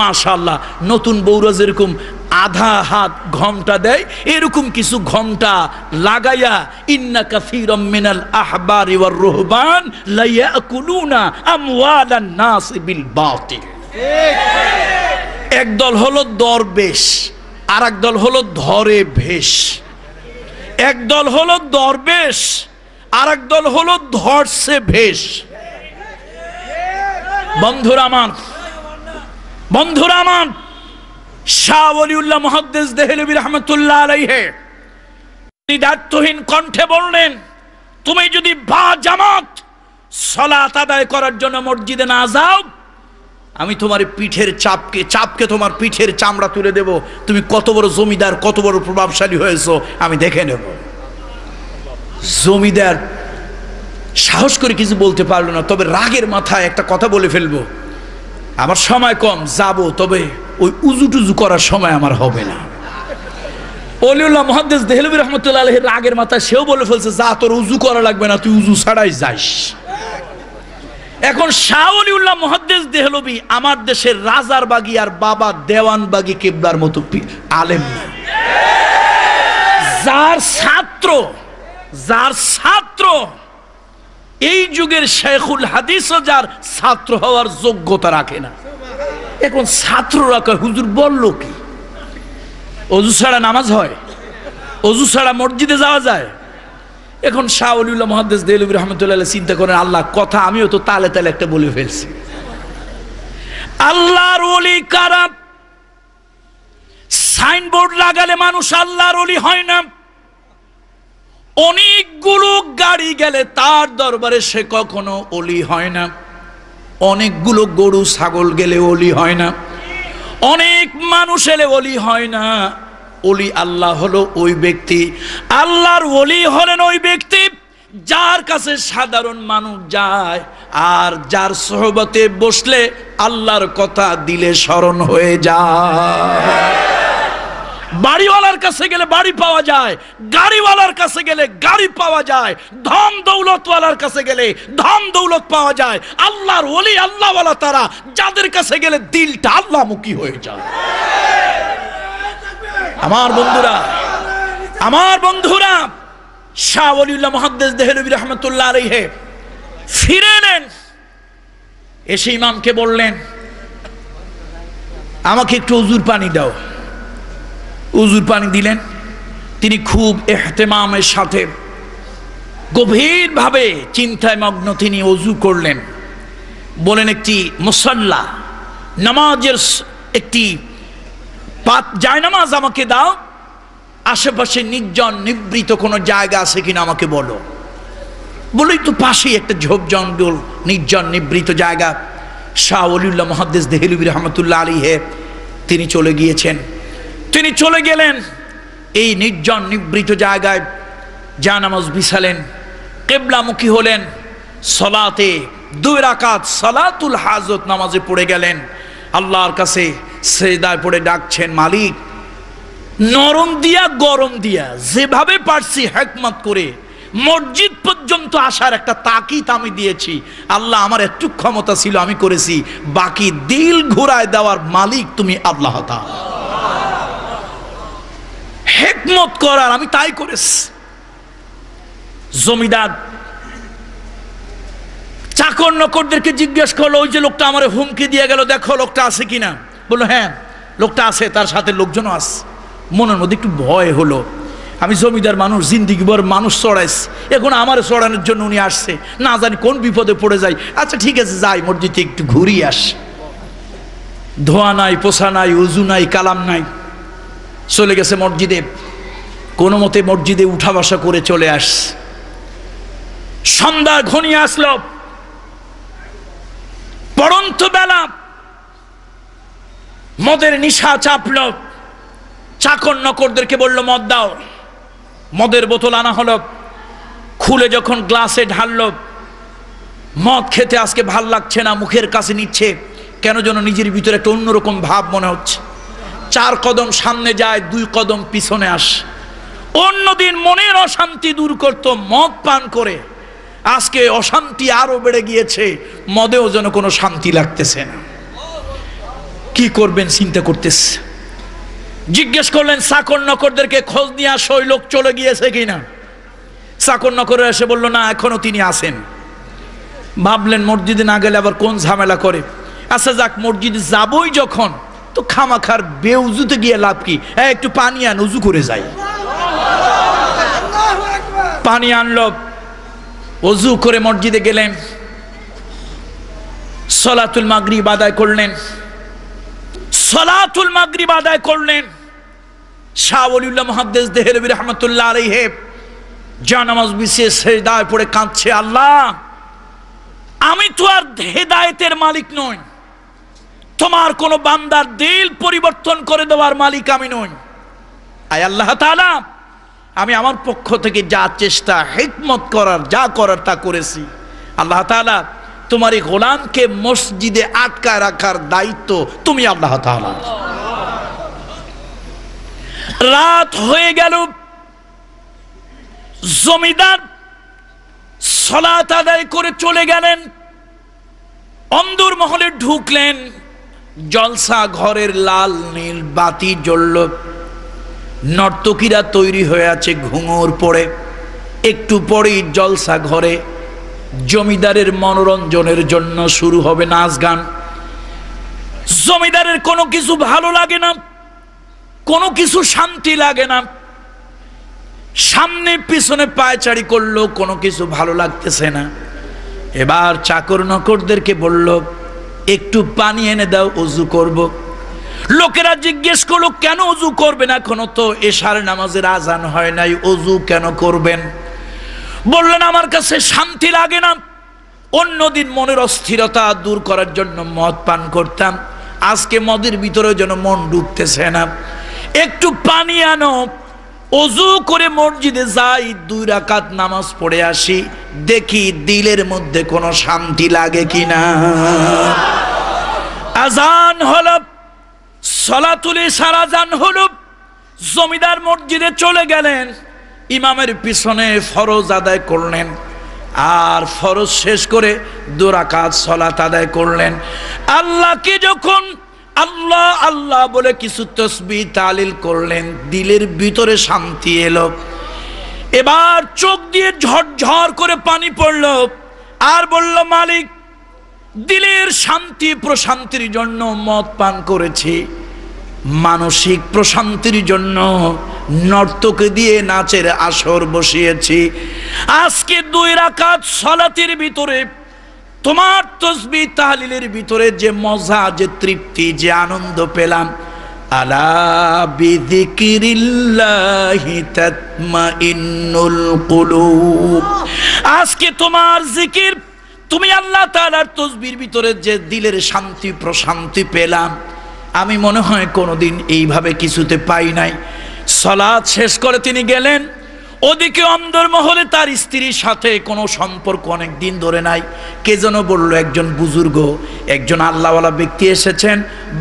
মাশাল্লাহ নতুন বৌরা যেরকম আধা হাত ঘমটা দেয় এরকম কিছু ঘমটা লাগাইয়া ইন্না কাসীরাম মিনাল আহবার ওয়ার রুহবান লা ইয়াকুলুনা আমওয়ালান নাস বিল বাতিল একদল হলো দরবেশ আর দল হলো ধরে ভেষ একদল হলো দরবেশ আর দল হলো ধরছে ভেষ বন্ধুরা আমার বন্ধুরা আমার শাহ অলিউল্লাহ মহাদ্দেশ দেহলবী রহমতুল্লাহ আলাইহে তিনি দায়িত্বহীন কণ্ঠে বললেন তুমি যদি বা জামাত সলাত আদায় করার জন্য মসজিদে না যাও আমি তোমার পিঠের চাপকে চাপকে তোমার পিঠের চামড়া তুলে দেব তুমি কত বড় জমিদার কত বড় প্রভাবশালী হয়েছো আমি দেখে নেব জমিদার সাহস করে কিছু বলতে পারলো না তবে রাগের মাথায় একটা কথা বলে ফেলবো আমার সময় কম যাব তবে ওই উজু টুজু করার সময় আমার হবে না অলিউল্লাহ মহাদ্দেশ দেহলবী রহমতুল্লাহ আলহের রাগের মাথায় সেও বলে ফেলছে যা তোর উজু করা লাগবে না তুই উজু ছাড়াই যাইস এখন শাহ অলিউল্লাহ মহাদ্দেশ দেহলবী আমার দেশের রাজার বাগি আর বাবা দেওয়ান বাগি কেবলার মতো আলেম না যার ছাত্র যার ছাত্র এই যুগের শেখুল হাদিস যার ছাত্র হওয়ার যোগ্যতা রাখে না এখন ছাত্র রাখা হুজুর বলল কি অজু ছাড়া নামাজ হয় অজু ছাড়া মসজিদে যাওয়া যায় এখন শাহ অলিউল্লাহ মহাদ্দেশ দেলুবুর রহমতুল্লাহ চিন্তা করেন আল্লাহ কথা আমিও তো তালে তালে একটা বলে ফেলছি আল্লাহর অলি কারা সাইনবোর্ড লাগালে মানুষ আল্লাহর অলি হয় না অনেকগুলো গাড়ি গেলে তার দরবারে সে কখনো অলি হয় না অনেকগুলো গরু ছাগল গেলে অলি হয় না অনেক মানুষ এলে অলি হয় না অলি আল্লাহ হলো ওই ব্যক্তি আল্লাহর অলি হলেন ওই ব্যক্তি যার কাছে সাধারণ মানুষ যায় আর যার সহবতে বসলে আল্লাহর কথা দিলে স্মরণ হয়ে যায় বাড়িওয়ালার কাছে গেলে বাড়ি পাওয়া যায় গাড়িওয়ালার কাছে গেলে গাড়ি পাওয়া যায় ধন দৌলতওয়ালার কাছে গেলে ধন দৌলত পাওয়া যায় আল্লাহর ওলি আল্লাহওয়ালা তারা যাদের কাছে গেলে দিলটা আল্লাহমুখী হয়ে যায় আমার বন্ধুরা আমার বন্ধুরা শাহ অলিউল্লাহ মহাদ্দেশ দেহরবি রহমতুল্লাহ রেহে ফিরে নেন এসে ইমামকে বললেন আমাকে একটু উজুর পানি দাও উজুর পানি দিলেন তিনি খুব এহতেমামের সাথে গভীরভাবে চিন্তায় মগ্ন তিনি অজু করলেন বলেন একটি মুসল্লা নামাজের একটি পাত যায় নামাজ আমাকে দাও আশেপাশে নির্জন নিবৃত কোনো জায়গা আছে কিনা আমাকে বলো বলেই তো পাশেই একটা ঝোপ জঙ্গল নির্জন নিবৃত জায়গা শাহ অলিউল্লাহ মহাদ্দেশ দেহেলুবির রহমতুল্লাহ আলী হে তিনি চলে গিয়েছেন তিনি চলে গেলেন এই নির্জন নিবৃত জায়গায় জানামাজ বিছালেন কেবলামুখী হলেন সলাতে দুই রাকাত সালাতুল হাজত নামাজে পড়ে গেলেন আল্লাহর কাছে সেদায় পড়ে ডাকছেন মালিক নরম দিয়া গরম দিয়া যেভাবে পারছি হ্যাকমত করে মসজিদ পর্যন্ত আসার একটা তাকিত আমি দিয়েছি আল্লাহ আমার একটু ক্ষমতা ছিল আমি করেছি বাকি দিল ঘুরায় দেওয়ার মালিক তুমি আল্লাহ তা হেকমত করার আমি তাই করেছি জমিদার চাকর নকরদেরকে জিজ্ঞেস করলো ওই যে লোকটা আমার হুমকি দিয়ে গেল দেখো লোকটা আছে কিনা বললো হ্যাঁ লোকটা আছে তার সাথে লোকজনও আস মনের মধ্যে একটু ভয় হলো আমি জমিদার মানুষ জিন্দিগিবার মানুষ চড়াইছি এখন আমার চড়ানোর জন্য উনি আসছে না জানি কোন বিপদে পড়ে যায় আচ্ছা ঠিক আছে যাই মসজিদে একটু ঘুরিয়ে আস ধোয়া নাই পোষা নাই উজু নাই কালাম নাই চলে গেছে মসজিদে কোনো মতে মসজিদে উঠা বসা করে চলে আস সন্ধ্যা ঘনিয়ে আসল পরন্ত বেলা মদের নিশা চাপল চাকর নকরদেরকে বলল মদ দাও মদের বোতল আনা হলো খুলে যখন গ্লাসে ঢাললো মদ খেতে আজকে ভাল লাগছে না মুখের কাছে নিচ্ছে কেন যেন নিজের ভিতরে একটা অন্যরকম ভাব মনে হচ্ছে চার কদম সামনে যায় দুই কদম পিছনে আস অন্যদিন মনের অশান্তি দূর করত মদ পান করে আজকে অশান্তি আরো বেড়ে গিয়েছে মদেও যেন কোনো শান্তি লাগতেছে না কি করবেন চিন্তা করতেছে জিজ্ঞেস করলেন চাকর নকরদেরকে খোঁজ নিয়ে আসো ওই লোক চলে গিয়েছে কিনা চাকর নকরে এসে বলল না এখনো তিনি আসেন ভাবলেন মসজিদে না গেলে আবার কোন ঝামেলা করে আচ্ছা যাক মসজিদ যাবই যখন তো খামাখার বেউজুতে গিয়ে লাভ কি হ্যাঁ একটু পানি আন উজু করে যাই পানি আনলো অজু করে মসজিদে গেলেন সলাতুল মাগরিব আদায় করলেন সলাতুল মাগরিব আদায় করলেন শাহলিউল্লাহ মহাদ্দেশ দেহের রহমতুল্লাহ আলহে জানামাজ বিশেষ হেদায় পড়ে কাঁদছে আল্লাহ আমি তো আর হেদায়েতের মালিক নই তোমার কোনো বান্দার দিল পরিবর্তন করে দেওয়ার মালিক আমি নই আয় আল্লাহ আমি আমার পক্ষ থেকে যা চেষ্টা হিকমত করার যা করার তা করেছি আল্লাহ তালা তোমার এই গোলামকে মসজিদে আটকা রাখার দায়িত্ব তুমি আল্লাহ রাত হয়ে গেল জমিদার সলাত আদায় করে চলে গেলেন অন্দর মহলে ঢুকলেন জলসা ঘরের লাল নীল বাতি জ্বলল নর্তকীরা তৈরি হয়ে আছে ঘুঙুর পরে একটু পরেই জলসা ঘরে জমিদারের মনোরঞ্জনের জন্য শুরু হবে নাচ গান জমিদারের কোনো কিছু ভালো লাগে না কোনো কিছু শান্তি লাগে না সামনে পিছনে পায়চারি করলো কোনো কিছু ভালো লাগতেছে না এবার চাকর নকরদেরকে বলল একটু পানি এনে দাও অজু করব। লোকেরা জিজ্ঞেস করলো কেন অজু না এখনো তো এশার নামাজের আজান হয় নাই অজু কেন করবেন বললেন আমার কাছে শান্তি লাগে না অন্যদিন মনের অস্থিরতা দূর করার জন্য মদ পান করতাম আজকে মদের ভিতরে যেন মন ডুবতেছে না একটু পানি আনো অজু করে মসজিদে যাই দুই রাকাত নামাজ পড়ে আসি দেখি দিলের মধ্যে কোনো শান্তি লাগে কিনা আজান হল সলাতুলি সারাজান হল জমিদার মসজিদে চলে গেলেন ইমামের পিছনে ফরজ আদায় করলেন আর ফরজ শেষ করে দুরাকাত সলাত আদায় করলেন আল্লাহকে যখন আল্লাহ আল্লাহ বলে কিছু তসবি তালিল করলেন দিলের ভিতরে শান্তি এলো এবার চোখ দিয়ে ঝরঝর করে পানি পড়ল আর বলল মালিক দিলের শান্তি প্রশান্তির জন্য মদ পান করেছি মানসিক প্রশান্তির জন্য নর্তক দিয়ে নাচের আসর বসিয়েছি আজকে দুই রাকাত সলাতির ভিতরে তোমার তসবি তাহলিলের ভিতরে যে মজা যে তৃপ্তি যে আনন্দ পেলাম আজকে তোমার জিকির তুমি আল্লাহ তালার তসবির ভিতরে যে দিলের শান্তি প্রশান্তি পেলাম আমি মনে হয় কোনোদিন এইভাবে কিছুতে পাই নাই সলাদ শেষ করে তিনি গেলেন ওদিকে মহলে তার স্ত্রীর সাথে কোনো সম্পর্ক অনেক দিন ধরে নাই কে যেন বলল একজন বুজুর্গ একজন আল্লাহওয়ালা ব্যক্তি এসেছেন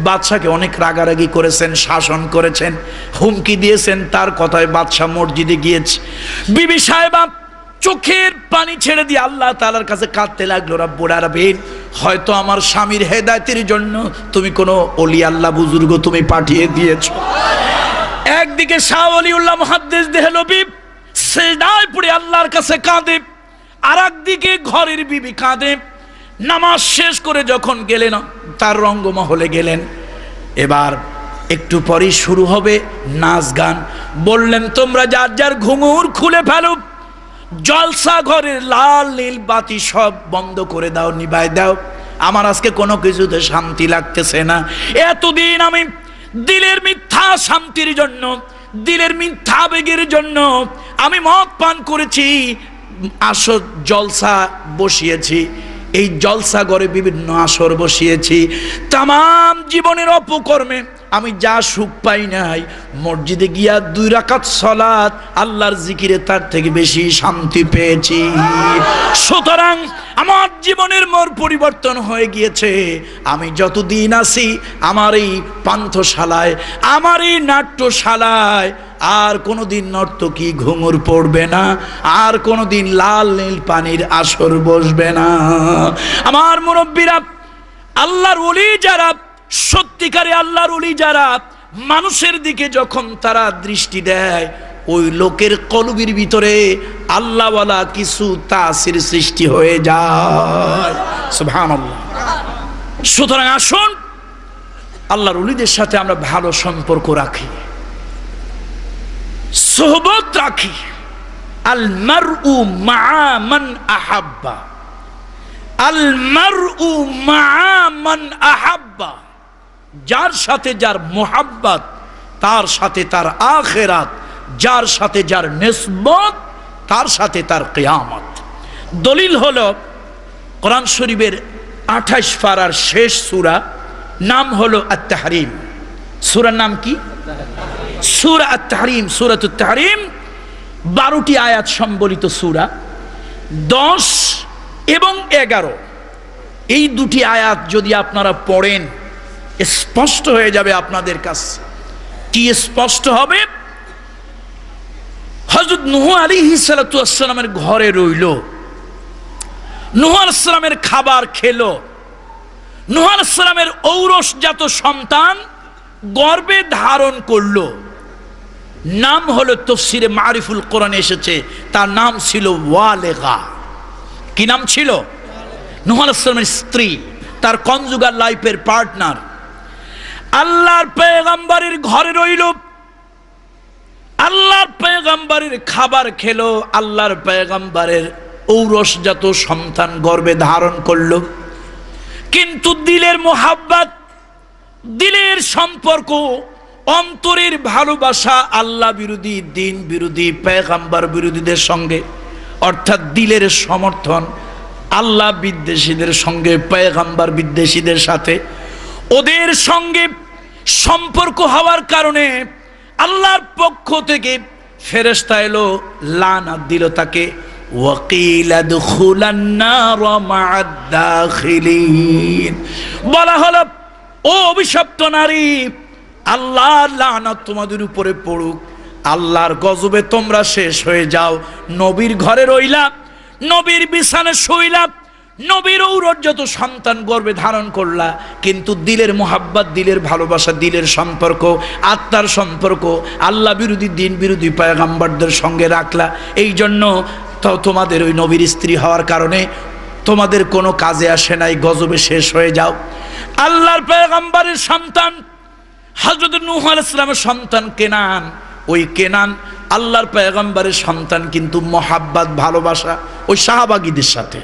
বাদশাকে অনেক রাগারাগি করেছেন শাসন করেছেন হুমকি দিয়েছেন তার কথায় বাদশাহ মসজিদে গিয়েছে বিবি সাহেবা চোখের পানি ছেড়ে দিয়ে আল্লাহ তালার কাছে কাঁদতে লাগলো বোড়ার আরবিন হয়তো আমার স্বামীর হেদায়তের জন্য তুমি কোনো অলি আল্লাহ বুজুর্গ তুমি পাঠিয়ে দিয়েছ একদিকে শাহ অলিউল্লাহ মহাদ্দেশ দেহলবি সেজদায় পড়ে আল্লাহর কাছে কাঁদে আর একদিকে ঘরের বিবি কাঁদে নামাজ শেষ করে যখন গেলেন তার রঙ্গমহলে গেলেন এবার একটু পরেই শুরু হবে নাচ গান বললেন তোমরা যার যার ঘুঙুর খুলে ফেলো জলসা ঘরের লাল নীল বাতি সব বন্ধ করে দাও নিবাই দাও আমার আজকে কোনো কিছুতে শান্তি লাগতেছে না এতদিন আমি দিলের মিথ্যা শান্তির জন্য দিলের মিথ্যা বেগের জন্য আমি মদ পান করেছি আসর জলসা বসিয়েছি এই জলসাগরে বিভিন্ন আসর বসিয়েছি তাম জীবনের অপকর্মে আমি যা সুখ পাই নাই মসজিদে গিয়া দুই রাকাত সলাত আল্লাহর জিকিরে তার থেকে বেশি শান্তি পেয়েছি সুতরাং আমার জীবনের মোর পরিবর্তন হয়ে গিয়েছে আমি যতদিন আছি আমার এই পান্থশালায় আমার এই নাট্যশালায় আর কোনো দিন নর্তকী ঘুঙুর পড়বে না আর কোনো দিন লাল নীল পানির আসর বসবে না আমার মুরব্বীরা আল্লাহর ওলি যারা সত্যিকারে আল্লাহর উলি যারা মানুষের দিকে যখন তারা দৃষ্টি দেয় ওই লোকের কলবির ভিতরে আল্লাহওয়ালা কিছু তাসির সৃষ্টি হয়ে যায় সুতরাং আসুন আল্লাহর উলিদের সাথে আমরা ভালো সম্পর্ক রাখি সোহবত রাখি আল মার মান আহাব্বা আল মার উ মান আহাব্বা যার সাথে যার মোহাব্বত তার সাথে তার আখেরাত যার সাথে যার নেসবত তার সাথে তার কেয়ামত দলিল হল কোরআন শরীফের আঠাশ পাড়ার শেষ সুরা নাম হল আত্মাহারিম সুরার নাম কি সুরা আত্মাহারিম সুরাত উত্তাহারিম বারোটি আয়াত সম্বলিত সুরা দশ এবং এগারো এই দুটি আয়াত যদি আপনারা পড়েন স্পষ্ট হয়ে যাবে আপনাদের কাছে কি স্পষ্ট হবে হজরত নুহ আলী হিসালাতামের ঘরে রইল নুহ খাবার খেলো নুহ ঔরসজাত সন্তান গর্বে ধারণ করল নাম হলো তফসিরে মারিফুল কোরআন এসেছে তার নাম ছিল ওয়ালেগা কি নাম ছিল নুহ স্ত্রী তার কনজুগার লাইফের পার্টনার আল্লাহর পেগাম্বারির ঘরে রইল আল্লাহর পেগাম্বারির খাবার খেলো আল্লাহর পেগাম্বারের ঔরসজাত সন্তান গর্বে ধারণ করল কিন্তু দিলের মোহাব্বাত দিলের সম্পর্ক অন্তরের ভালোবাসা আল্লাহ বিরোধী দিন বিরোধী পেগাম্বার বিরোধীদের সঙ্গে অর্থাৎ দিলের সমর্থন আল্লাহ বিদ্বেষীদের সঙ্গে পেগাম্বার বিদ্বেষীদের সাথে ওদের সঙ্গে সম্পর্ক হওয়ার কারণে আল্লাহর পক্ষ থেকে ফেরেস্তা এলো লানাত দিল তাকে বলা হলো ও অভিশপ্ত নারী আল্লাহ লানাত তোমাদের উপরে পড়ুক আল্লাহর গজবে তোমরা শেষ হয়ে যাও নবীর ঘরে রইলা নবীর বিছানে শুইলা নবীর যত সন্তান গর্বে ধারণ করলা কিন্তু দিলের মোহাব্বাত দিলের ভালোবাসা দিলের সম্পর্ক আত্মার সম্পর্ক আল্লাহ বিরোধী দিন বিরোধী পায়গাম্বারদের সঙ্গে রাখলা এই জন্য তোমাদের ওই নবীর স্ত্রী হওয়ার কারণে তোমাদের কোনো কাজে আসে নাই গজবে শেষ হয়ে যাও আল্লাহর পায়গাম্বারের সন্তান হাজরত নুহ আল ইসলামের সন্তান কেনান ওই কেনান আল্লাহর পায়গাম্বারের সন্তান কিন্তু মহাব্বাত ভালোবাসা ওই শাহবাগীদের সাথে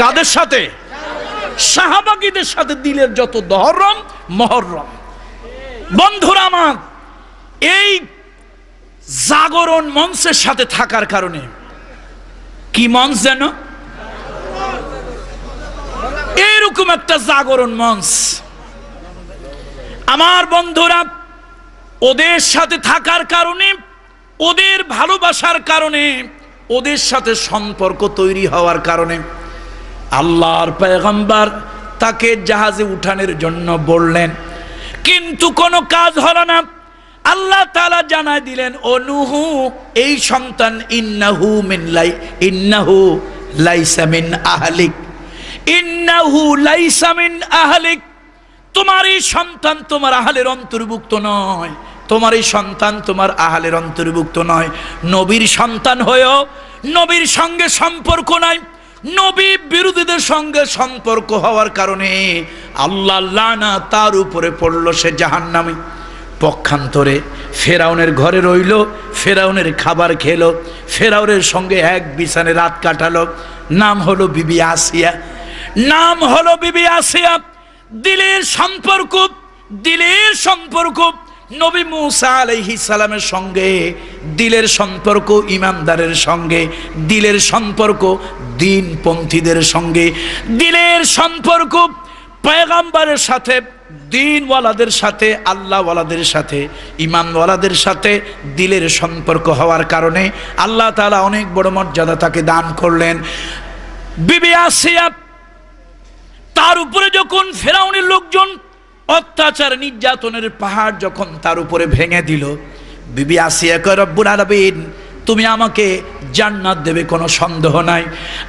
কাদের সাথে সাহাবাগীদের সাথে দিলের যত দহরম মহরম বন্ধুরা আমার এই জাগরণ মঞ্চের সাথে থাকার কারণে কি মঞ্চ যেন এইরকম একটা জাগরণ মঞ্চ আমার বন্ধুরা ওদের সাথে থাকার কারণে ওদের ভালোবাসার কারণে ওদের সাথে সম্পর্ক তৈরি হওয়ার কারণে আল্লাহর পেগম্বার তাকে জাহাজে উঠানের জন্য বললেন কিন্তু কোনো কাজ হলো না আল্লাহ তালা জানাই দিলেন অনুহু এই সন্তান ইন্নাহু মিন লাই ইন্নাহু লাইসামিন আহলিক ইন্নাহু লাইসামিন আহলিক তোমার এই সন্তান তোমার আহালের অন্তর্ভুক্ত নয় তোমার এই সন্তান তোমার আহালের অন্তর্ভুক্ত নয় নবীর সন্তান হয়েও নবীর সঙ্গে সম্পর্ক নাই নবী বিরোধীদের সঙ্গে সম্পর্ক হওয়ার কারণে আল্লাহ লানা তার উপরে পড়ল সে জাহান নামে পক্ষান্তরে ফেরাউনের ঘরে রইল ফেরাউনের খাবার খেলো ফেরাউনের সঙ্গে এক বিছানে রাত কাটালো নাম হলো বিবি আসিয়া নাম হলো বিবি আসিয়া দিলের সম্পর্ক দিলের সম্পর্ক নবী মুসা আলহি সালামের সঙ্গে দিলের সম্পর্ক ইমানদারের সঙ্গে দিলের সম্পর্ক দিনপন্থীদের সঙ্গে দিলের সম্পর্ক পয়গাম্বারের সাথে দিনওয়ালাদের সাথে আল্লাহওয়ালাদের সাথে ইমানওয়ালাদের সাথে দিলের সম্পর্ক হওয়ার কারণে আল্লাহ তালা অনেক বড় মর্যাদা তাকে দান করলেন বিবি আসিয়া তার উপরে যখন ফেরাউনের লোকজন অত্যাচার নির্যাতনের পাহাড় যখন তার উপরে ভেঙে দিল বিবি আসিয়া রব্বুল আলামিন তুমি আমাকে জান্নাত দেবে কোনো সন্দেহ নাই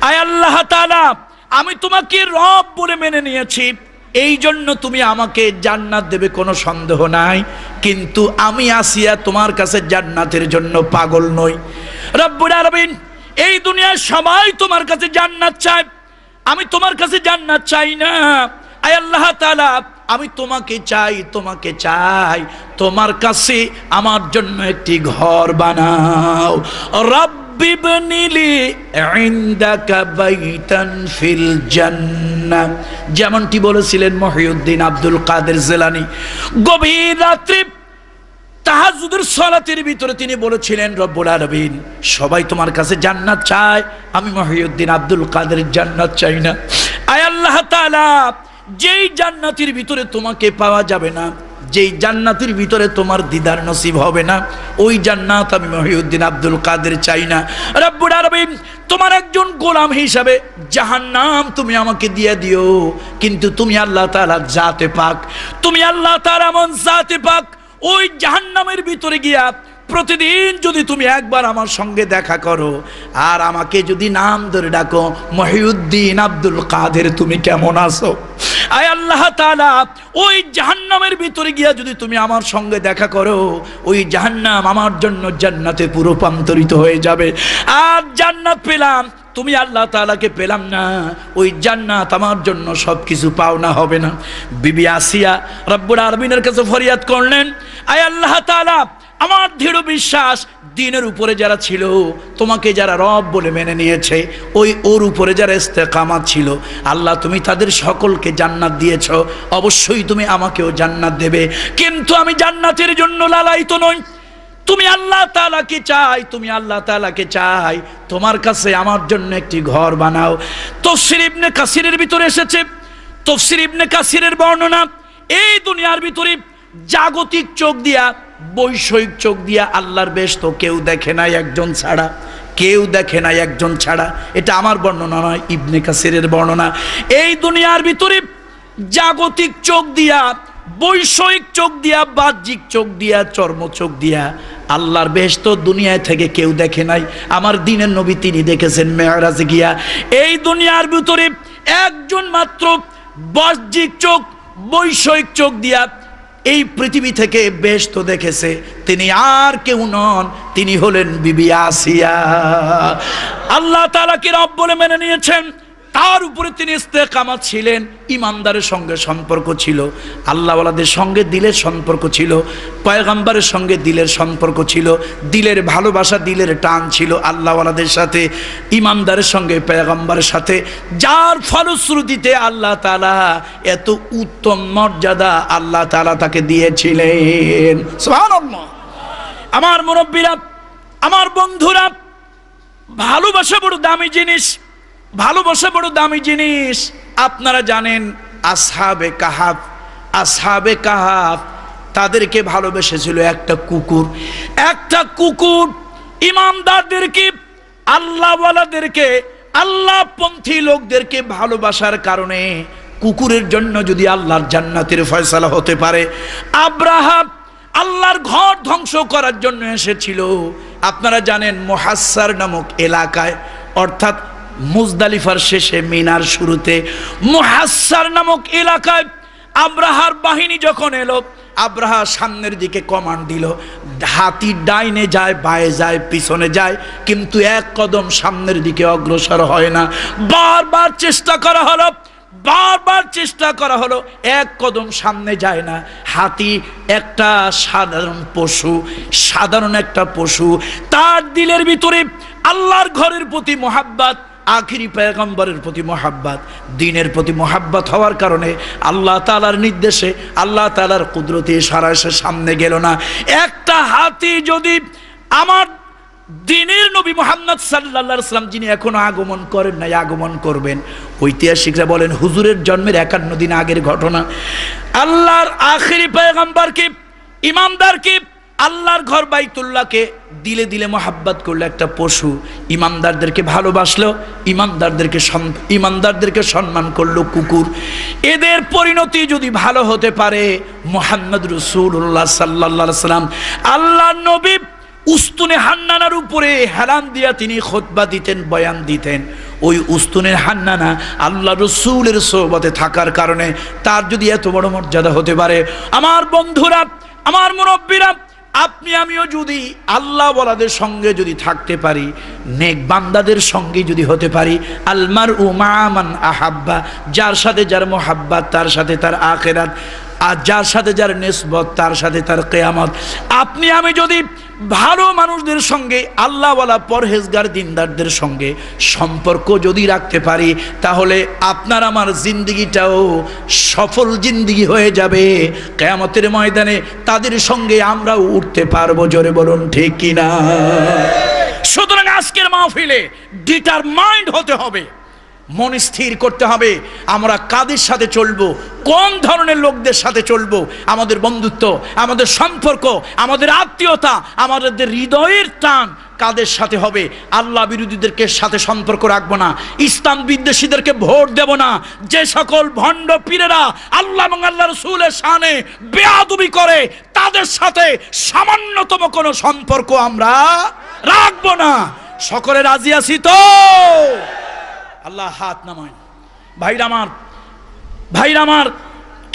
আয় আল্লাহ তাআলা আমি তোমাকে রব বলে মেনে নিয়েছি এই জন্য তুমি আমাকে জান্নাত দেবে কোনো সন্দেহ নাই কিন্তু আমি আসিয়া তোমার কাছে জান্নাতের জন্য পাগল নই রব্বুল আলামিন এই দুনিয়ার সবাই তোমার কাছে জান্নাত চায় আমি তোমার কাছে জান্নাত চাই না আয় আল্লাহ তাআলা আমি তোমাকে চাই তোমাকে চাই তোমার কাছে আমার জন্য একটি ঘর বানাও যেমনটি বলেছিলেন মহিউদ্দিন আব্দুল কাদের জেলানি গভীর রাত্রি তাহাজুদের সলাতের ভিতরে তিনি বলেছিলেন রব্বুল আরবিন সবাই তোমার কাছে জান্নাত চায় আমি মহিউদ্দিন আব্দুল কাদের জান্নাত চাই না আয় আল্লাহ তাআলা যেই জান্নাতির ভিতরে তোমাকে পাওয়া যাবে না যেই জান্নাতির ভিতরে তোমার দিদার নসিব হবে না ওই জান্নাত আমি মহিউদ্দিন আব্দুল কাদের চাই না রব্বুর আরবিন তোমার একজন গোলাম হিসাবে যাহার নাম তুমি আমাকে দিয়ে দিও কিন্তু তুমি আল্লাহ তালা জাতে পাক তুমি আল্লাহ তারা মন জাতে পাক ওই জাহান্নামের ভিতরে গিয়া প্রতিদিন যদি তুমি একবার আমার সঙ্গে দেখা করো আর আমাকে যদি নাম ধরে ডাকো মহিউদ্দিন আব্দুল কাদের তুমি কেমন আছো আয় আল্লাহ তালা ওই জাহান্নামের ভিতরে গিয়া যদি তুমি আমার সঙ্গে দেখা করো ওই জাহান্নাম আমার জন্য জান্নাতে পুরোপান্তরিত হয়ে যাবে আর জান্নাত পেলাম তুমি আল্লাহ তালাকে পেলাম না ওই জান্নাত আমার জন্য সব কিছু পাওনা হবে না বিবি আসিয়া রব্বুর আরবিনের কাছে ফরিয়াদ করলেন আয় আল্লাহ তালা আমার দৃঢ় বিশ্বাস দিনের উপরে যারা ছিল তোমাকে যারা রব বলে মেনে নিয়েছে ওই ওর উপরে যারা ইস্তেকামা ছিল আল্লাহ তুমি তাদের সকলকে জান্নাত দিয়েছ অবশ্যই তুমি আমাকেও জান্নাত দেবে কিন্তু আমি জান্নাতের জন্য লালাই তো নই তুমি আল্লাহ তালাকে চাই তুমি আল্লাহ তালাকে চাই তোমার কাছে আমার জন্য একটি ঘর বানাও তফসির ইবনে কাসিরের ভিতরে এসেছে তফসির ইবনে কাসিরের বর্ণনা এই দুনিয়ার ভিতরে জাগতিক চোখ দিয়া বৈষয়িক চোখ দিয়া আল্লাহর বেশ তো কেউ দেখে নাই একজন ছাড়া কেউ দেখে নাই একজন ছাড়া এটা আমার বর্ণনা নয় ইবনে কাসেরের বর্ণনা এই দুনিয়ার ভিতরে জাগতিক চোখ দিয়া বৈষয়িক চোখ দিয়া বাহ্যিক চোখ দিয়া চর্ম চোখ দিয়া আল্লাহর বেশ তো দুনিয়ায় থেকে কেউ দেখে নাই আমার দিনের নবী তিনি দেখেছেন মেয়ারাজ গিয়া এই দুনিয়ার ভিতরে একজন মাত্র বাহ্যিক চোখ বৈষয়িক চোখ দিয়া এই পৃথিবী থেকে বেশ তো দেখেছে তিনি আর কেউ নন তিনি হলেন বিবি আসিয়া আল্লাহ তালা কি রব বলে মেনে নিয়েছেন তার উপরে তিনি ইস্তেকামা ছিলেন ইমানদারের সঙ্গে সম্পর্ক ছিল আল্লাহওয়ালাদের সঙ্গে দিলের সম্পর্ক ছিল পয়গাম্বারের সঙ্গে দিলের সম্পর্ক ছিল দিলের ভালোবাসা দিলের টান ছিল আল্লাহওয়ালাদের সাথে ইমানদারের সঙ্গে পয়গাম্বারের সাথে যার ফলশ্রুতিতে আল্লাহ তালা এত উত্তম মর্যাদা আল্লাহ তালা তাকে দিয়েছিলেন আমার মুরব্বীরা আমার বন্ধুরা ভালোবাসা বড় দামি জিনিস ভালোবাসা বড় দামি জিনিস আপনারা জানেন আসহাবে কাহাব আসহাবে কাহাব তাদেরকে ভালোবেসেছিল একটা কুকুর একটা কুকুর ইমানদারদেরকে আল্লাহওয়ালাদেরকে আল্লাহপন্থী লোকদেরকে ভালোবাসার কারণে কুকুরের জন্য যদি আল্লাহর জান্নাতের ফয়সালা হতে পারে আব্রাহাব আল্লাহর ঘর ধ্বংস করার জন্য এসেছিল আপনারা জানেন মহাসার নামক এলাকায় অর্থাৎ মুজদালিফার শেষে মিনার শুরুতে মুহাসার নামক এলাকায় আব্রাহার বাহিনী যখন এলো আব্রাহা সামনের দিকে কমান্ড দিল হাতি ডাইনে যায় বায়ে যায় পিছনে যায় কিন্তু এক কদম সামনের দিকে অগ্রসর হয় না বারবার চেষ্টা করা হলো বারবার চেষ্টা করা হলো এক কদম সামনে যায় না হাতি একটা সাধারণ পশু সাধারণ একটা পশু তার দিলের ভিতরে আল্লাহর ঘরের প্রতি মোহাব্বাত আখিরি পেগম্বরের প্রতি মহাব্বাত দিনের প্রতি মহাব্বাত হওয়ার কারণে আল্লাহ তালার নির্দেশে আল্লাহ তালার কুদরতি সারা সে সামনে গেল না একটা হাতি যদি আমার দিনের নবী মোহাম্মদ সাল্লা সাল্লাম যিনি এখনো আগমন করেন নাই আগমন করবেন ঐতিহাসিকরা বলেন হুজুরের জন্মের একান্ন দিন আগের ঘটনা আল্লাহর আখিরি পেগম্বর কি ইমামদার কি আল্লাহর ঘর বাইতুল্লাহকে দিলে দিলে মোহাব্বাত করলো একটা পশু ইমানদারদেরকে ভালোবাসলো ইমানদারদেরকে ইমানদারদেরকে সম্মান করলো কুকুর এদের পরিণতি যদি ভালো হতে পারে মোহাম্মদ রসুল্লাহ সাল্লা সাল্লাম আল্লাহ নবী উস্তুনে হান্নানার উপরে হেলান দিয়া তিনি খোদবা দিতেন বয়ান দিতেন ওই উস্তুনের হান্নানা আল্লাহ রসুলের সোহবতে থাকার কারণে তার যদি এত বড় মর্যাদা হতে পারে আমার বন্ধুরা আমার মুরব্বীরা আপনি আমিও যদি আল্লাহ বলাদের সঙ্গে যদি থাকতে পারি নেক বান্দাদের সঙ্গে যদি হতে পারি আলমার উমামান আহাব্বা যার সাথে যার মোহাব্বা তার সাথে তার আখেরাত আর যার সাথে যার নেসবত তার সাথে তার কেয়ামত আপনি আমি যদি ভালো মানুষদের সঙ্গে আল্লাহওয়ালা পরহেজগার দিনদারদের সঙ্গে সম্পর্ক যদি রাখতে পারি তাহলে আপনার আমার জিন্দিগিটাও সফল জিন্দিগি হয়ে যাবে কেয়ামতের ময়দানে তাদের সঙ্গে আমরাও উঠতে পারবো জোরে বলুন ঠিক কিনা সুতরাং আজকের মাহফিলে ডিটারমাইন্ড হতে হবে মন স্থির করতে হবে আমরা কাদের সাথে চলবো কোন ধরনের লোকদের সাথে চলবো আমাদের বন্ধুত্ব আমাদের সম্পর্ক আমাদের আত্মীয়তা আমাদের হৃদয়ের টান কাদের সাথে হবে আল্লাহ বিরোধীদেরকে সাথে সম্পর্ক রাখবো না ইসলাম বিদ্বেষীদেরকে ভোট দেব না যে সকল ভণ্ড পীরেরা আল্লাহ এবং আল্লাহ রসুলের সানে বেয়াদুবি করে তাদের সাথে সামান্যতম কোনো সম্পর্ক আমরা রাখবো না সকলে রাজি আছি তো আল্লাহ হাত নামায় ভাই ভাইরা আমার ভাইরা আমার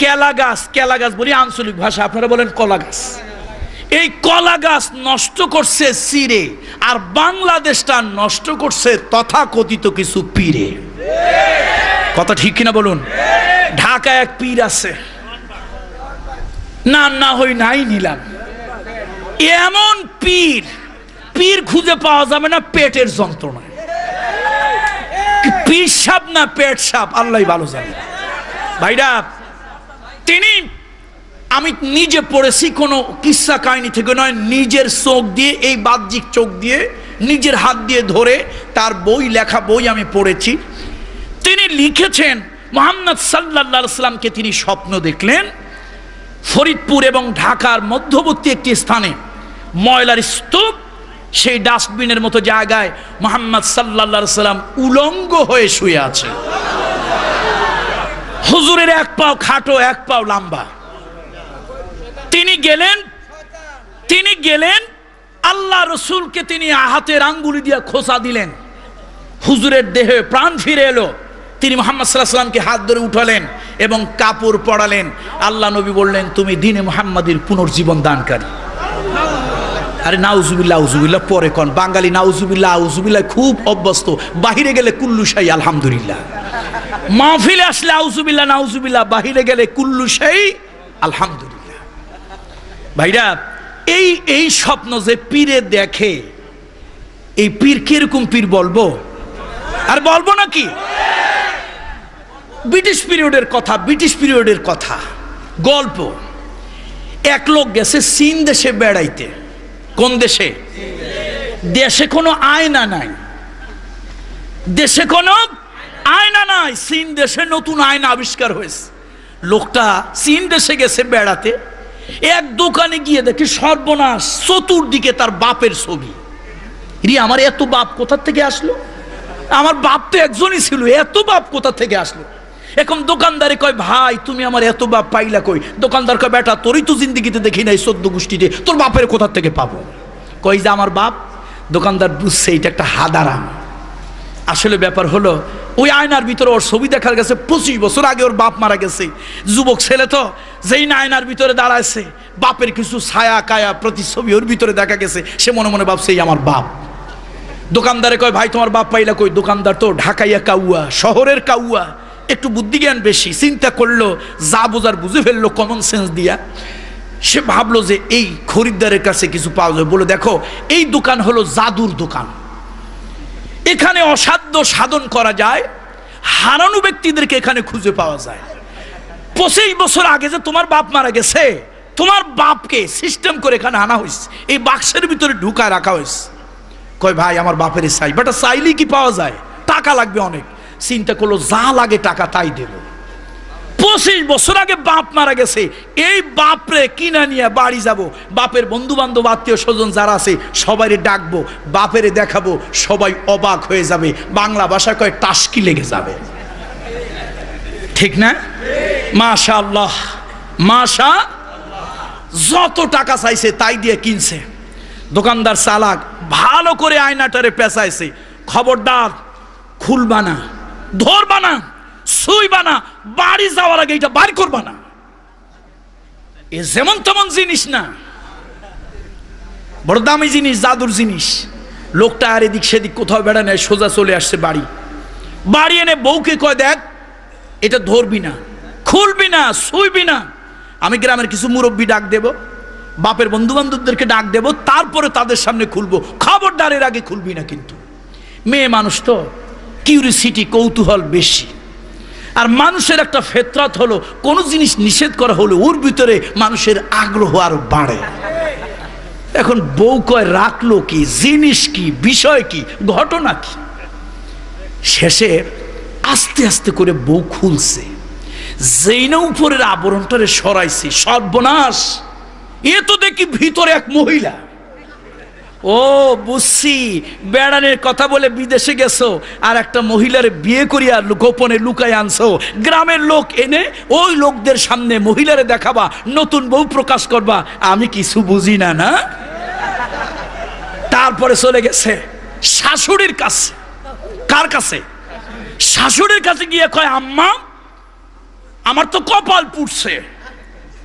কেলা গাছ কেলা গাছ বলি আঞ্চলিক ভাষা আপনারা বলেন কলা গাছ এই কলা গাছ নষ্ট করছে সিরে আর বাংলাদেশটা নষ্ট করছে তথা কথিত কিছু পীরে কথা ঠিক কিনা বলুন ঢাকায় এক পীর আছে না না হই নাই নিলাম এমন পীর পীর খুঁজে পাওয়া যাবে না পেটের যন্ত্রণা পিসাব না পেট সাপ আল্লাহ ভালো জানে ভাইরা তিনি আমি নিজে পড়েছি কোনো কিসা কাহিনী থেকে নয় নিজের চোখ দিয়ে এই বাহ্যিক চোখ দিয়ে নিজের হাত দিয়ে ধরে তার বই লেখা বই আমি পড়েছি তিনি লিখেছেন মোহাম্মদ সাল্লাহামকে তিনি স্বপ্ন দেখলেন ফরিদপুর এবং ঢাকার মধ্যবর্তী একটি স্থানে ময়লার স্তূপ সেই ডাস্টবিনের মতো জায়গায় মোহাম্মদ সাল্লা সাল্লাম উলঙ্গ হয়ে শুয়ে আছে হুজুরের এক পাও খাটো এক পাও লম্বা তিনি গেলেন তিনি গেলেন আল্লাহ রসুলকে তিনি হাতের আঙ্গুলি দিয়ে খোসা দিলেন হুজুরের দেহে প্রাণ ফিরে এলো তিনি মোহাম্মদ সাল্লাহামকে হাত ধরে উঠালেন এবং কাপড় পড়ালেন আল্লাহ নবী বললেন তুমি দিনে মোহাম্মদের পুনর্জীবন দানকারী আরে নাউজুবিল্লা উজুবিল্লা পরে কন বাঙালি নাউজুবিল্লা উজুবিল্লা খুব অভ্যস্ত বাহিরে গেলে কুল্লু সাই আলহামদুলিল্লাহ মাহফিলে আসলে আউজুবিল্লা নাউজুবিল্লা বাহিরে গেলে কুল্লু সাই আলহামদুলিল্লাহ ভাইরা এই এই স্বপ্ন যে পীরে দেখে এই পীর কিরকম পীর বলবো আর বলবো নাকি ব্রিটিশ পিরিয়ডের কথা ব্রিটিশ পিরিয়ডের কথা গল্প এক লোক গেছে চীন দেশে বেড়াইতে কোন দেশে দেশে কোনো আয়না নাই দেশে কোনো আয়না নাই চীন দেশে নতুন আয়না আবিষ্কার হয়েছে লোকটা চীন দেশে গেছে বেড়াতে এক দোকানে গিয়ে দেখি সর্বনাশ চতুর্দিকে তার বাপের ছবি রি আমার এত বাপ কোথার থেকে আসলো আমার বাপ তো একজনই ছিল এত বাপ কোথা থেকে আসলো এখন দোকানদারে কয় ভাই তুমি আমার এত বাপ পাইলা কই দোকানদার কয় বেটা তোরই তো জিন্দিগিতে দেখি নাই সদ্য গোষ্ঠীতে তোর বাপের কোথার থেকে পাবো কই যে আমার বাপ দোকানদার বুঝছে এটা একটা হাদারাম আসলে ব্যাপার হলো ওই আয়নার ভিতরে ওর ছবি দেখার গেছে পঁচিশ বছর আগে ওর বাপ মারা গেছে যুবক ছেলে তো যেই না আয়নার ভিতরে দাঁড়াইছে বাপের কিছু ছায়া কায়া প্রতিচ্ছবি ওর ভিতরে দেখা গেছে সে মনে মনে ভাবছে এই আমার বাপ দোকানদারে কয় ভাই তোমার বাপ পাইলা কই দোকানদার তো ঢাকাইয়া কাউয়া শহরের কাউয়া একটু বুদ্ধিজ্ঞান বেশি চিন্তা করলো যা বোঝার বুঝে ফেললো কমন সেন্স দিয়া সে ভাবলো যে এই খরিদ্দারের কাছে কিছু পাওয়া যাবে বলে দেখো এই দোকান হলো জাদুর দোকান এখানে অসাধ্য সাধন করা যায় হারানো ব্যক্তিদেরকে এখানে খুঁজে পাওয়া যায় পঁচিশ বছর আগে যে তোমার বাপ মারা গেছে তোমার বাপকে সিস্টেম করে এখানে আনা হয়েছে এই বাক্সের ভিতরে ঢুকায় রাখা হয়েছে কয় ভাই আমার বাপেরই চাই বাট চাইলেই কি পাওয়া যায় টাকা লাগবে অনেক চিন্তা করলো যা লাগে টাকা তাই দেব পঁচিশ বছর আগে বাপ মারা গেছে এই বাপরে কিনা নিয়ে বাড়ি যাব বাপের বন্ধু বান্ধব আত্মীয় স্বজন যারা আছে সবাই ডাকবো বাপের দেখাবো সবাই অবাক হয়ে যাবে বাংলা ভাষায় কয় টাসকি লেগে যাবে ঠিক না মাশা আল্লাহ মাশা যত টাকা চাইছে তাই দিয়ে কিনছে দোকানদার চালাক ভালো করে আয়নাটারে পেঁচাইছে খবরদার খুলবা না ধরবা না শুইবা না বাড়ি যাওয়ার আগে এটা বার করবা না এ যেমন তেমন জিনিস না বড় দামি জিনিস জাদুর জিনিস লোকটা আর এদিক সেদিক কোথাও বেড়া নেয় সোজা চলে আসছে বাড়ি বাড়ি এনে বউকে কয় দেখ এটা ধরবি না খুলবি না শুইবি না আমি গ্রামের কিছু মুরব্বী ডাক দেব বাপের বন্ধু বান্ধবদেরকে ডাক দেব তারপরে তাদের সামনে খুলবো খবরদারের আগে খুলবি না কিন্তু মেয়ে মানুষ তো কিউরিসিটি কৌতূহল বেশি আর মানুষের একটা ফেতরাত হলো কোনো জিনিস নিষেধ করা হলো ওর ভিতরে মানুষের আগ্রহ আর বাড়ে এখন বউ কয় রাখলো কি জিনিস কি বিষয় কি ঘটনা কি শেষে আস্তে আস্তে করে বউ খুলছে না উপরের আবরণটারে সরাইছে সর্বনাশ এ তো দেখি ভিতরে এক মহিলা ও বুঝছি বেড়ানের কথা বলে বিদেশে গেছো আর একটা মহিলার বিয়ে করিয়া গোপনে লুকাই আনছো গ্রামের লোক এনে ওই লোকদের সামনে মহিলারে দেখাবা নতুন বউ প্রকাশ করবা আমি কিছু বুঝি না না তারপরে চলে গেছে শাশুড়ির কাছে কার কাছে শাশুড়ির কাছে গিয়ে কয় আম্মা আমার তো কপাল পুড়ছে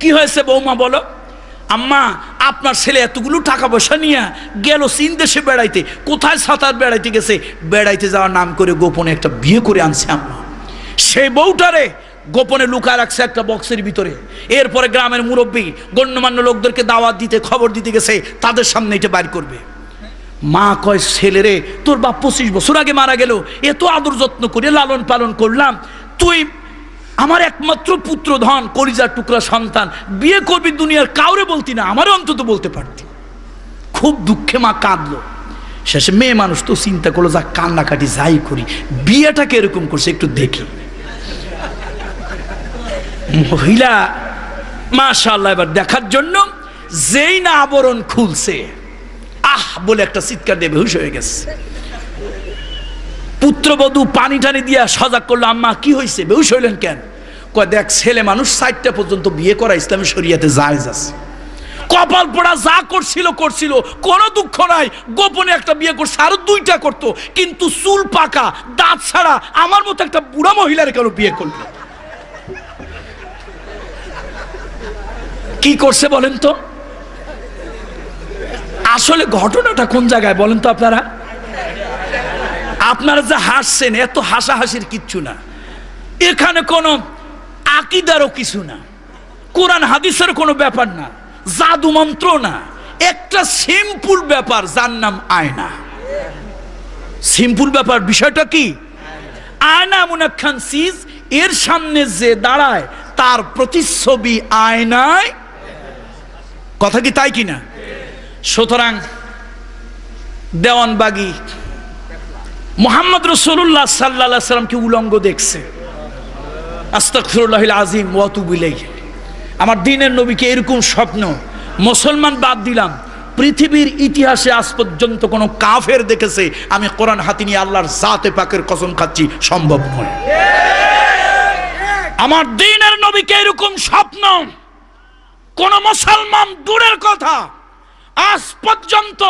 কি হয়েছে বৌমা বলো আম্মা আপনার ছেলে এতগুলো টাকা পয়সা নিয়ে গেল চীন দেশে বেড়াইতে কোথায় সাঁতার বেড়াইতে গেছে বেড়াইতে যাওয়ার নাম করে গোপনে একটা বিয়ে করে আনছে আম্মা সেই বউটারে গোপনে লুকা রাখছে একটা বক্সের ভিতরে এরপরে গ্রামের মুরব্বী গণ্যমান্য লোকদেরকে দাওয়াত দিতে খবর দিতে গেছে তাদের সামনে এটা বাইর করবে মা কয় ছেলেরে তোর বাপ পঁচিশ বছর আগে মারা গেল এত আদর যত্ন করে লালন পালন করলাম তুই আমার একমাত্র পুত্র ধন কলিজার টুকরা সন্তান বিয়ে করবি দুনিয়ার কাউরে বলতি না আমারও অন্তত বলতে পারতি খুব দুঃখে মা কাঁদলো শেষে মেয়ে মানুষ তো চিন্তা করলো যা কান্নাকাটি যাই করি বিয়েটাকে এরকম করছে একটু দেখি মহিলা মাশাল্লাহ এবার দেখার জন্য যেই না আবরণ খুলছে আহ বলে একটা চিৎকার দিয়ে বেহুশ হয়ে গেছে পুত্রবধূ পানি টানি দিয়া সজাগ করলো আম্মা কি হয়েছে বেউ হইলেন কেন কয় দেখ ছেলে মানুষ ষাটটা পর্যন্ত বিয়ে করা ইসলামী শরিয়াতে জায়েজ আছে কপাল পড়া যা করছিল করছিল কোনো দুঃখ নাই গোপনে একটা বিয়ে করছে আরো দুইটা করতো কিন্তু চুল পাকা দাঁত ছাড়া আমার মতো একটা বুড়া মহিলার কেন বিয়ে করলো কি করছে বলেন তো আসলে ঘটনাটা কোন জায়গায় বলেন তো আপনারা আপনারা যা হাসছেন এত হাসাহাসির কিচ্ছু না এখানে কোনো আকিদারও কিছু না কোরআন হাদিসের কোনো ব্যাপার না জাদু মন্ত্র না একটা সিম্পল ব্যাপার যার নাম আয়না সিম্পল ব্যাপার বিষয়টা কি আয়না মুনাক্ষান সিজ এর সামনে যে দাঁড়ায় তার প্রতিচ্ছবি আয়নায় কথা কি তাই কিনা সুতরাং দেওয়ানবাগি মোহাম্মদ রসুল্লাহ সাল্লাহামকে সাল্লামকে উলঙ্গ দেখছে আজিম আমার দিনের নবীকে এরকম স্বপ্ন মুসলমান বাদ দিলাম পৃথিবীর ইতিহাসে আজ পর্যন্ত কোনো কাফের দেখেছে আমি কোরআন হাতি নিয়ে আল্লাহর জাতে পাকের কসম খাচ্ছি সম্ভব নয় আমার দিনের নবীকে এরকম স্বপ্ন কোন মুসলমান দূরের কথা আজ পর্যন্ত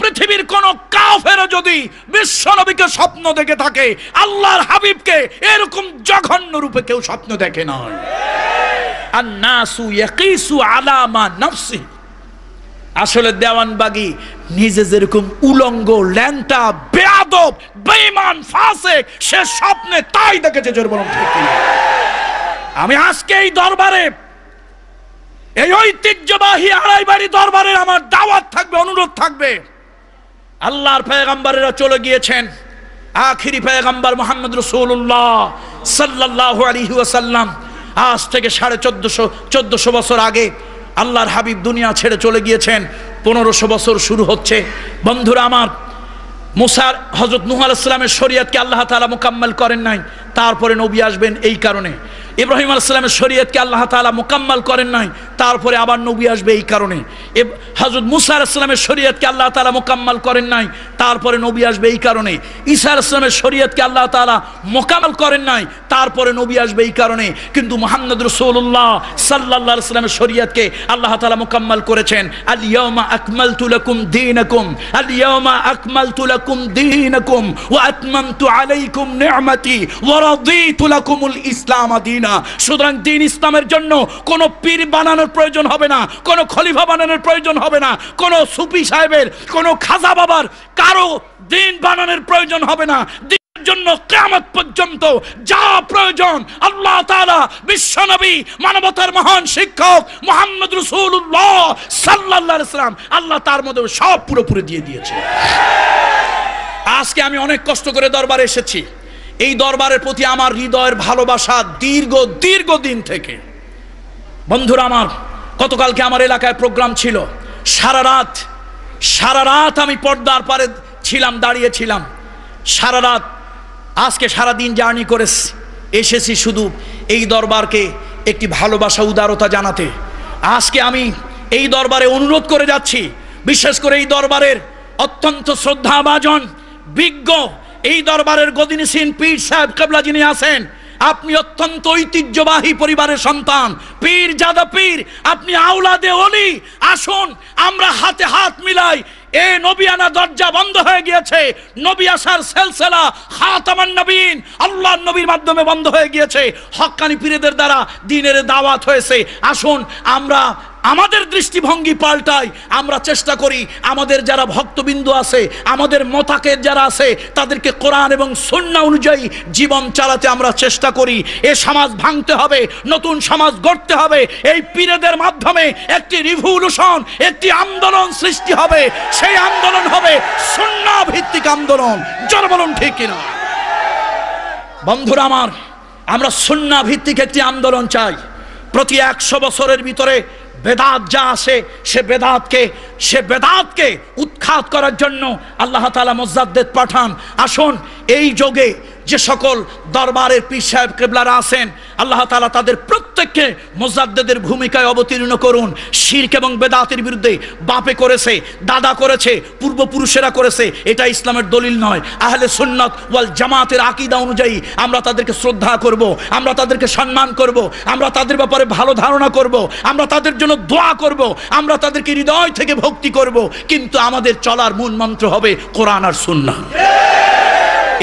পৃথিবীর কোন কাফের যদি বিশ্বনবীকে স্বপ্ন দেখে থাকে আল্লাহর হাবিবকে এরকম জঘন্য রূপে কেউ স্বপ্ন দেখে নয় আর নাসু ইয়াকিসু আসলে দেওয়ানবাগি নিজে যেরকম উলঙ্গ ল্যাংটা বেয়াদব বেমান ফাঁসে সে স্বপ্নে তাই দেখেছে জোর বলুন আমি আজকে এই দরবারে এই ঐতিহ্যবাহী আড়াইবাড়ি দরবারের আমার দাওয়াত থাকবে অনুরোধ থাকবে আল্লাহর পেগাম্বারেরা চলে গিয়েছেন আখিরি পেগাম্বার মোহাম্মদ রসুল্লাহ সাল্লাহ আলহি আসাল্লাম আজ থেকে সাড়ে চোদ্দশো চোদ্দশো বছর আগে আল্লাহর হাবিব দুনিয়া ছেড়ে চলে গিয়েছেন পনেরোশো বছর শুরু হচ্ছে বন্ধুরা আমার মুসার হজরত নুহ আলাইসলামের শরিয়াতকে আল্লাহ তালা মোকাম্মল করেন নাই তারপরে নবী আসবেন এই কারণে ইব্রাহিম আলাইসালামের শরীয়তকে আল্লাহ তালা মোকাম্মাল করেন নাই তারপরে আবার নবী আসবে এই কারণে হাজর মুসা আলাইসালামের শরীয়তকে আল্লাহ তালা মোকাম্মাল করেন নাই তারপরে নবী আসবে এই কারণে ঈসা আলাইসলামের শরীয়তকে আল্লাহ তালা মোকাম্মাল করেন নাই তারপরে নবী আসবে এই কারণে কিন্তু মোহাম্মদ রসৌল্লাহ সাল্লাহ সাল্লামের শরীয়তকে আল্লাহ তালা মোকাম্মাল করেছেন আলিয়মা আকমাল তুলকুম দিন আকুম আলিয়মা আকমাল তুলকুম দিন আকুম ও আতমাম তু আলাইকুম নেয়ামতি ওয়ারদি তুলাকুমুল ইসলাম দিন না সুতরাং দিন ইসলামের জন্য কোনো পীর বানানোর প্রয়োজন হবে না কোনো খলিফা বানানোর প্রয়োজন হবে না কোনো সুপি সাহেবের কোনো খাজা বাবার কারো দিন বানানোর প্রয়োজন হবে না জন্য কেমত পর্যন্ত যা প্রয়োজন আল্লাহ তালা বিশ্বনবী মানবতার মহান শিক্ষক মোহাম্মদ রসুল্লাহ সাল্লা ইসলাম আল্লাহ তার মধ্যে সব পুরোপুরি দিয়ে দিয়েছে আজকে আমি অনেক কষ্ট করে দরবারে এসেছি এই দরবারের প্রতি আমার হৃদয়ের ভালোবাসা দীর্ঘ দীর্ঘ দিন থেকে বন্ধুরা আমার গতকালকে আমার এলাকায় প্রোগ্রাম ছিল সারা রাত সারা রাত আমি পর্দার পারে ছিলাম দাঁড়িয়েছিলাম সারা রাত আজকে সারা দিন জার্নি করে এসেছি শুধু এই দরবারকে একটি ভালোবাসা উদারতা জানাতে আজকে আমি এই দরবারে অনুরোধ করে যাচ্ছি বিশেষ করে এই দরবারের অত্যন্ত শ্রদ্ধাভাজন বিজ্ঞ এই দরবারের গদিনী সিন পীর সাহেব কেবলা যিনি আছেন আপনি অত্যন্ত ঐতিহ্যবাহী পরিবারের সন্তান পীর যাদব পীর আপনি আওলাদে অলি আসুন আমরা হাতে হাত মিলাই এ নবিয়ানা দরজা বন্ধ হয়ে গিয়েছে নবী আসার সেলসেলা আমার নবীন আল্লাহ নবীর মাধ্যমে বন্ধ হয়ে গিয়েছে হক্কানি পীরেদের দ্বারা দিনের দাওয়াত হয়েছে আসুন আমরা আমাদের দৃষ্টিভঙ্গি পাল্টাই আমরা চেষ্টা করি আমাদের যারা ভক্তবিন্দু আছে আমাদের মতাকে যারা আছে তাদেরকে কোরআন এবং সন্না অনুযায়ী জীবন চালাতে আমরা চেষ্টা করি এ সমাজ ভাঙতে হবে নতুন সমাজ গড়তে হবে এই পীরেদের মাধ্যমে একটি রিভলিউশন একটি আন্দোলন সৃষ্টি হবে সেই আন্দোলন হবে সন্না ভিত্তিক আন্দোলন জনবলন ঠিক কিনা বন্ধুরা আমার আমরা সন্না ভিত্তিক একটি আন্দোলন চাই প্রতি একশো বছরের ভিতরে বেদাত যা আসে সে বেদাতকে সে বেদাতকে উৎখাত করার জন্য আল্লাহ তালা মজ্জাদ্দেদ পাঠান আসুন এই যোগে যে সকল দরবারের পীর সাহেব কেবলারা আছেন আল্লাহ তালা তাদের প্রত্যেককে মোজাদ্দেদের ভূমিকায় অবতীর্ণ করুন শির্ক এবং বেদাতের বিরুদ্ধে বাপে করেছে দাদা করেছে পূর্বপুরুষেরা করেছে এটা ইসলামের দলিল নয় আহলে সুন্নত ওয়াল জামাতের আকিদা অনুযায়ী আমরা তাদেরকে শ্রদ্ধা করব। আমরা তাদেরকে সম্মান করব। আমরা তাদের ব্যাপারে ভালো ধারণা করব। আমরা তাদের জন্য দোয়া করব। আমরা তাদেরকে হৃদয় থেকে ভক্তি করব। কিন্তু আমাদের চলার মূল মন্ত্র হবে কোরআন আর সুন্না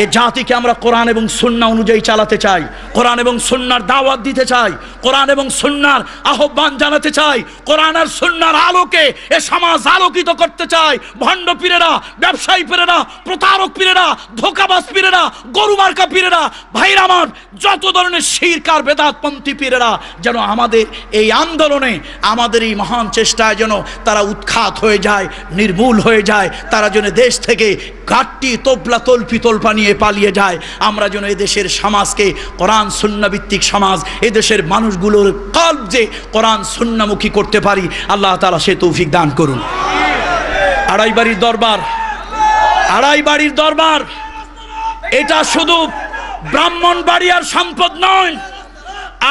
এ জাতিকে আমরা কোরআন এবং সুন্না অনুযায়ী চালাতে চাই কোরআন এবং সুন্নার দাওয়াত দিতে চাই কোরআন এবং সুন্নার আহ্বান জানাতে চাই কোরআন আর সুন্নার আলোকে এ সমাজ আলোকিত করতে চাই ভণ্ড পীরেরা ব্যবসায়ী পীরেরা প্রতারক পীরেরা ধোকাবাস পীরেরা গরু মার্কা পীরেরা ভাইরা আমার যত ধরনের শিরকার বেদাতপন্থী পীরেরা যেন আমাদের এই আন্দোলনে আমাদের এই মহান চেষ্টায় যেন তারা উৎখাত হয়ে যায় নির্মূল হয়ে যায় তারা যেন দেশ থেকে ঘাটটি তোবলা তল্পি তোলপা নিয়ে পালিয়ে যায় আমরা যেন এদেশের সমাজকে কোরআন সুন্নাভিত্তিক সমাজ এদেশের মানুষগুলোর কল্প যে কোরআন সুন্নামুখী করতে পারি আল্লাহ তালা সে তৌফিক দান করুন আড়াই বাড়ির দরবার আড়াই বাড়ির দরবার এটা শুধু ব্রাহ্মণ বাড়িয়ার সম্পদ নয়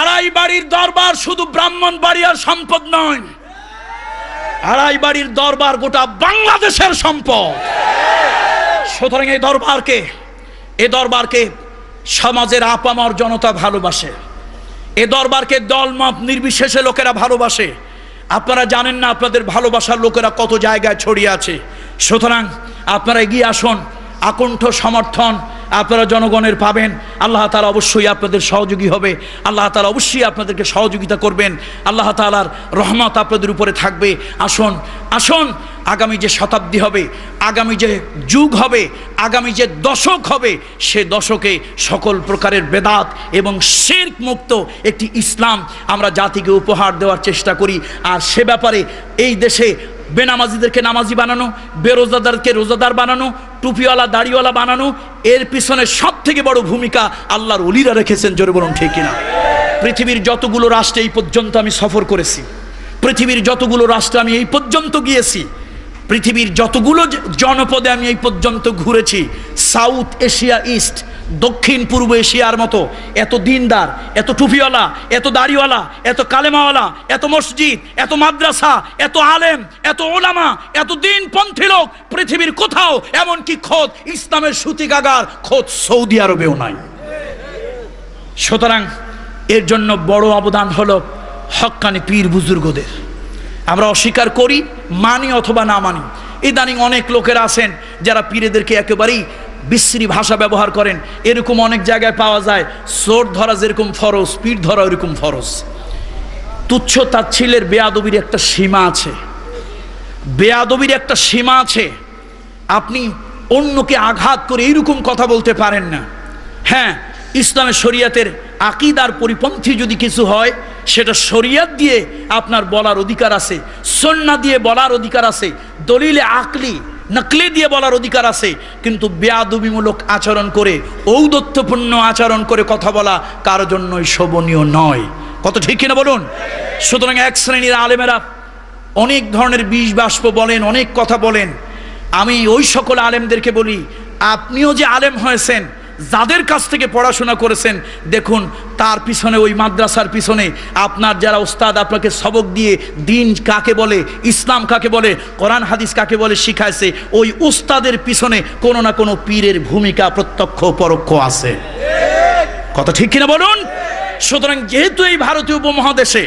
আড়াই বাড়ির দরবার শুধু ব্রাহ্মণ বাড়িয়ার সম্পদ নয় আড়াই বাড়ির দরবার গোটা বাংলাদেশের সম্পদ সুতরাং এই দরবারকে এ দরবারকে সমাজের আপামর জনতা ভালোবাসে এ দরবারকে দলমত নির্বিশেষে লোকেরা ভালোবাসে আপনারা জানেন না আপনাদের ভালোবাসার লোকেরা কত জায়গায় ছড়িয়ে আছে সুতরাং আপনারা এগিয়ে আসুন আকণ্ঠ সমর্থন আপনারা জনগণের পাবেন আল্লাহ তালা অবশ্যই আপনাদের সহযোগী হবে আল্লাহ তালা অবশ্যই আপনাদেরকে সহযোগিতা করবেন আল্লাহ তালার রহমত আপনাদের উপরে থাকবে আসুন আসুন আগামী যে শতাব্দী হবে আগামী যে যুগ হবে আগামী যে দশক হবে সে দশকে সকল প্রকারের বেদাত এবং শেরক মুক্ত একটি ইসলাম আমরা জাতিকে উপহার দেওয়ার চেষ্টা করি আর সে ব্যাপারে এই দেশে বেনামাজিদেরকে নামাজি বানানো বেরোজাদারকে রোজাদার বানানো টুপিওয়ালা দাড়িওয়ালা বানানো এর পিছনে সব থেকে বড় ভূমিকা আল্লাহর অলিরা রেখেছেন জোরে বলুন ঠিক না পৃথিবীর যতগুলো রাষ্ট্রে এই পর্যন্ত আমি সফর করেছি পৃথিবীর যতগুলো রাষ্ট্রে আমি এই পর্যন্ত গিয়েছি পৃথিবীর যতগুলো জনপদে আমি এই পর্যন্ত ঘুরেছি সাউথ এশিয়া ইস্ট দক্ষিণ পূর্ব এশিয়ার মতো এত দিনদার এত টুপিওয়ালা এত দাড়িওয়ালা এত কালেমাওয়ালা এত মসজিদ এত মাদ্রাসা এত আলেম এত ওলামা এত পন্থী লোক পৃথিবীর কোথাও এমনকি খোদ ইসলামের সুতিকাগার খোদ সৌদি আরবেও নাই সুতরাং এর জন্য বড় অবদান হলো হক্কানি পীর বুজুর্গদের আমরা অস্বীকার করি মানি অথবা না মানি ইদানিং অনেক লোকের আছেন যারা পীরেদেরকে একেবারেই বিশ্রী ভাষা ব্যবহার করেন এরকম অনেক জায়গায় পাওয়া যায় সোর ধরা যেরকম ফরজ পীর ধরা এরকম ফরজ তুচ্ছ তাচ্ছিলের বেয়াদবির একটা সীমা আছে বেয়াদবির একটা সীমা আছে আপনি অন্যকে আঘাত করে এইরকম কথা বলতে পারেন না হ্যাঁ ইসলামের শরীয়তের আকিদার পরিপন্থী যদি কিছু হয় সেটা শরিয়াত দিয়ে আপনার বলার অধিকার আছে সন্না দিয়ে বলার অধিকার আছে দলিলে আকলি নকলে দিয়ে বলার অধিকার আছে কিন্তু বেয়াদবিমূলক আচরণ করে ঔদত্যপূর্ণ আচরণ করে কথা বলা কার জন্যই শোভনীয় নয় কত ঠিক কিনা বলুন সুতরাং এক শ্রেণীর আলেমেরা অনেক ধরনের বিষ বাষ্প বলেন অনেক কথা বলেন আমি ওই সকল আলেমদেরকে বলি আপনিও যে আলেম হয়েছেন যাদের কাছ থেকে পড়াশোনা করেছেন দেখুন তার পিছনে ওই মাদ্রাসার পিছনে আপনার যারা ওস্তাদ আপনাকে সবক দিয়ে দিন কাকে বলে ইসলাম কাকে বলে কোরআন হাদিস কাকে বলে শিখাইছে ওই উস্তাদের পিছনে কোনো না কোনো পীরের ভূমিকা প্রত্যক্ষ পরোক্ষ আছে কথা ঠিক কিনা বলুন সুতরাং যেহেতু এই ভারতীয় উপমহাদেশে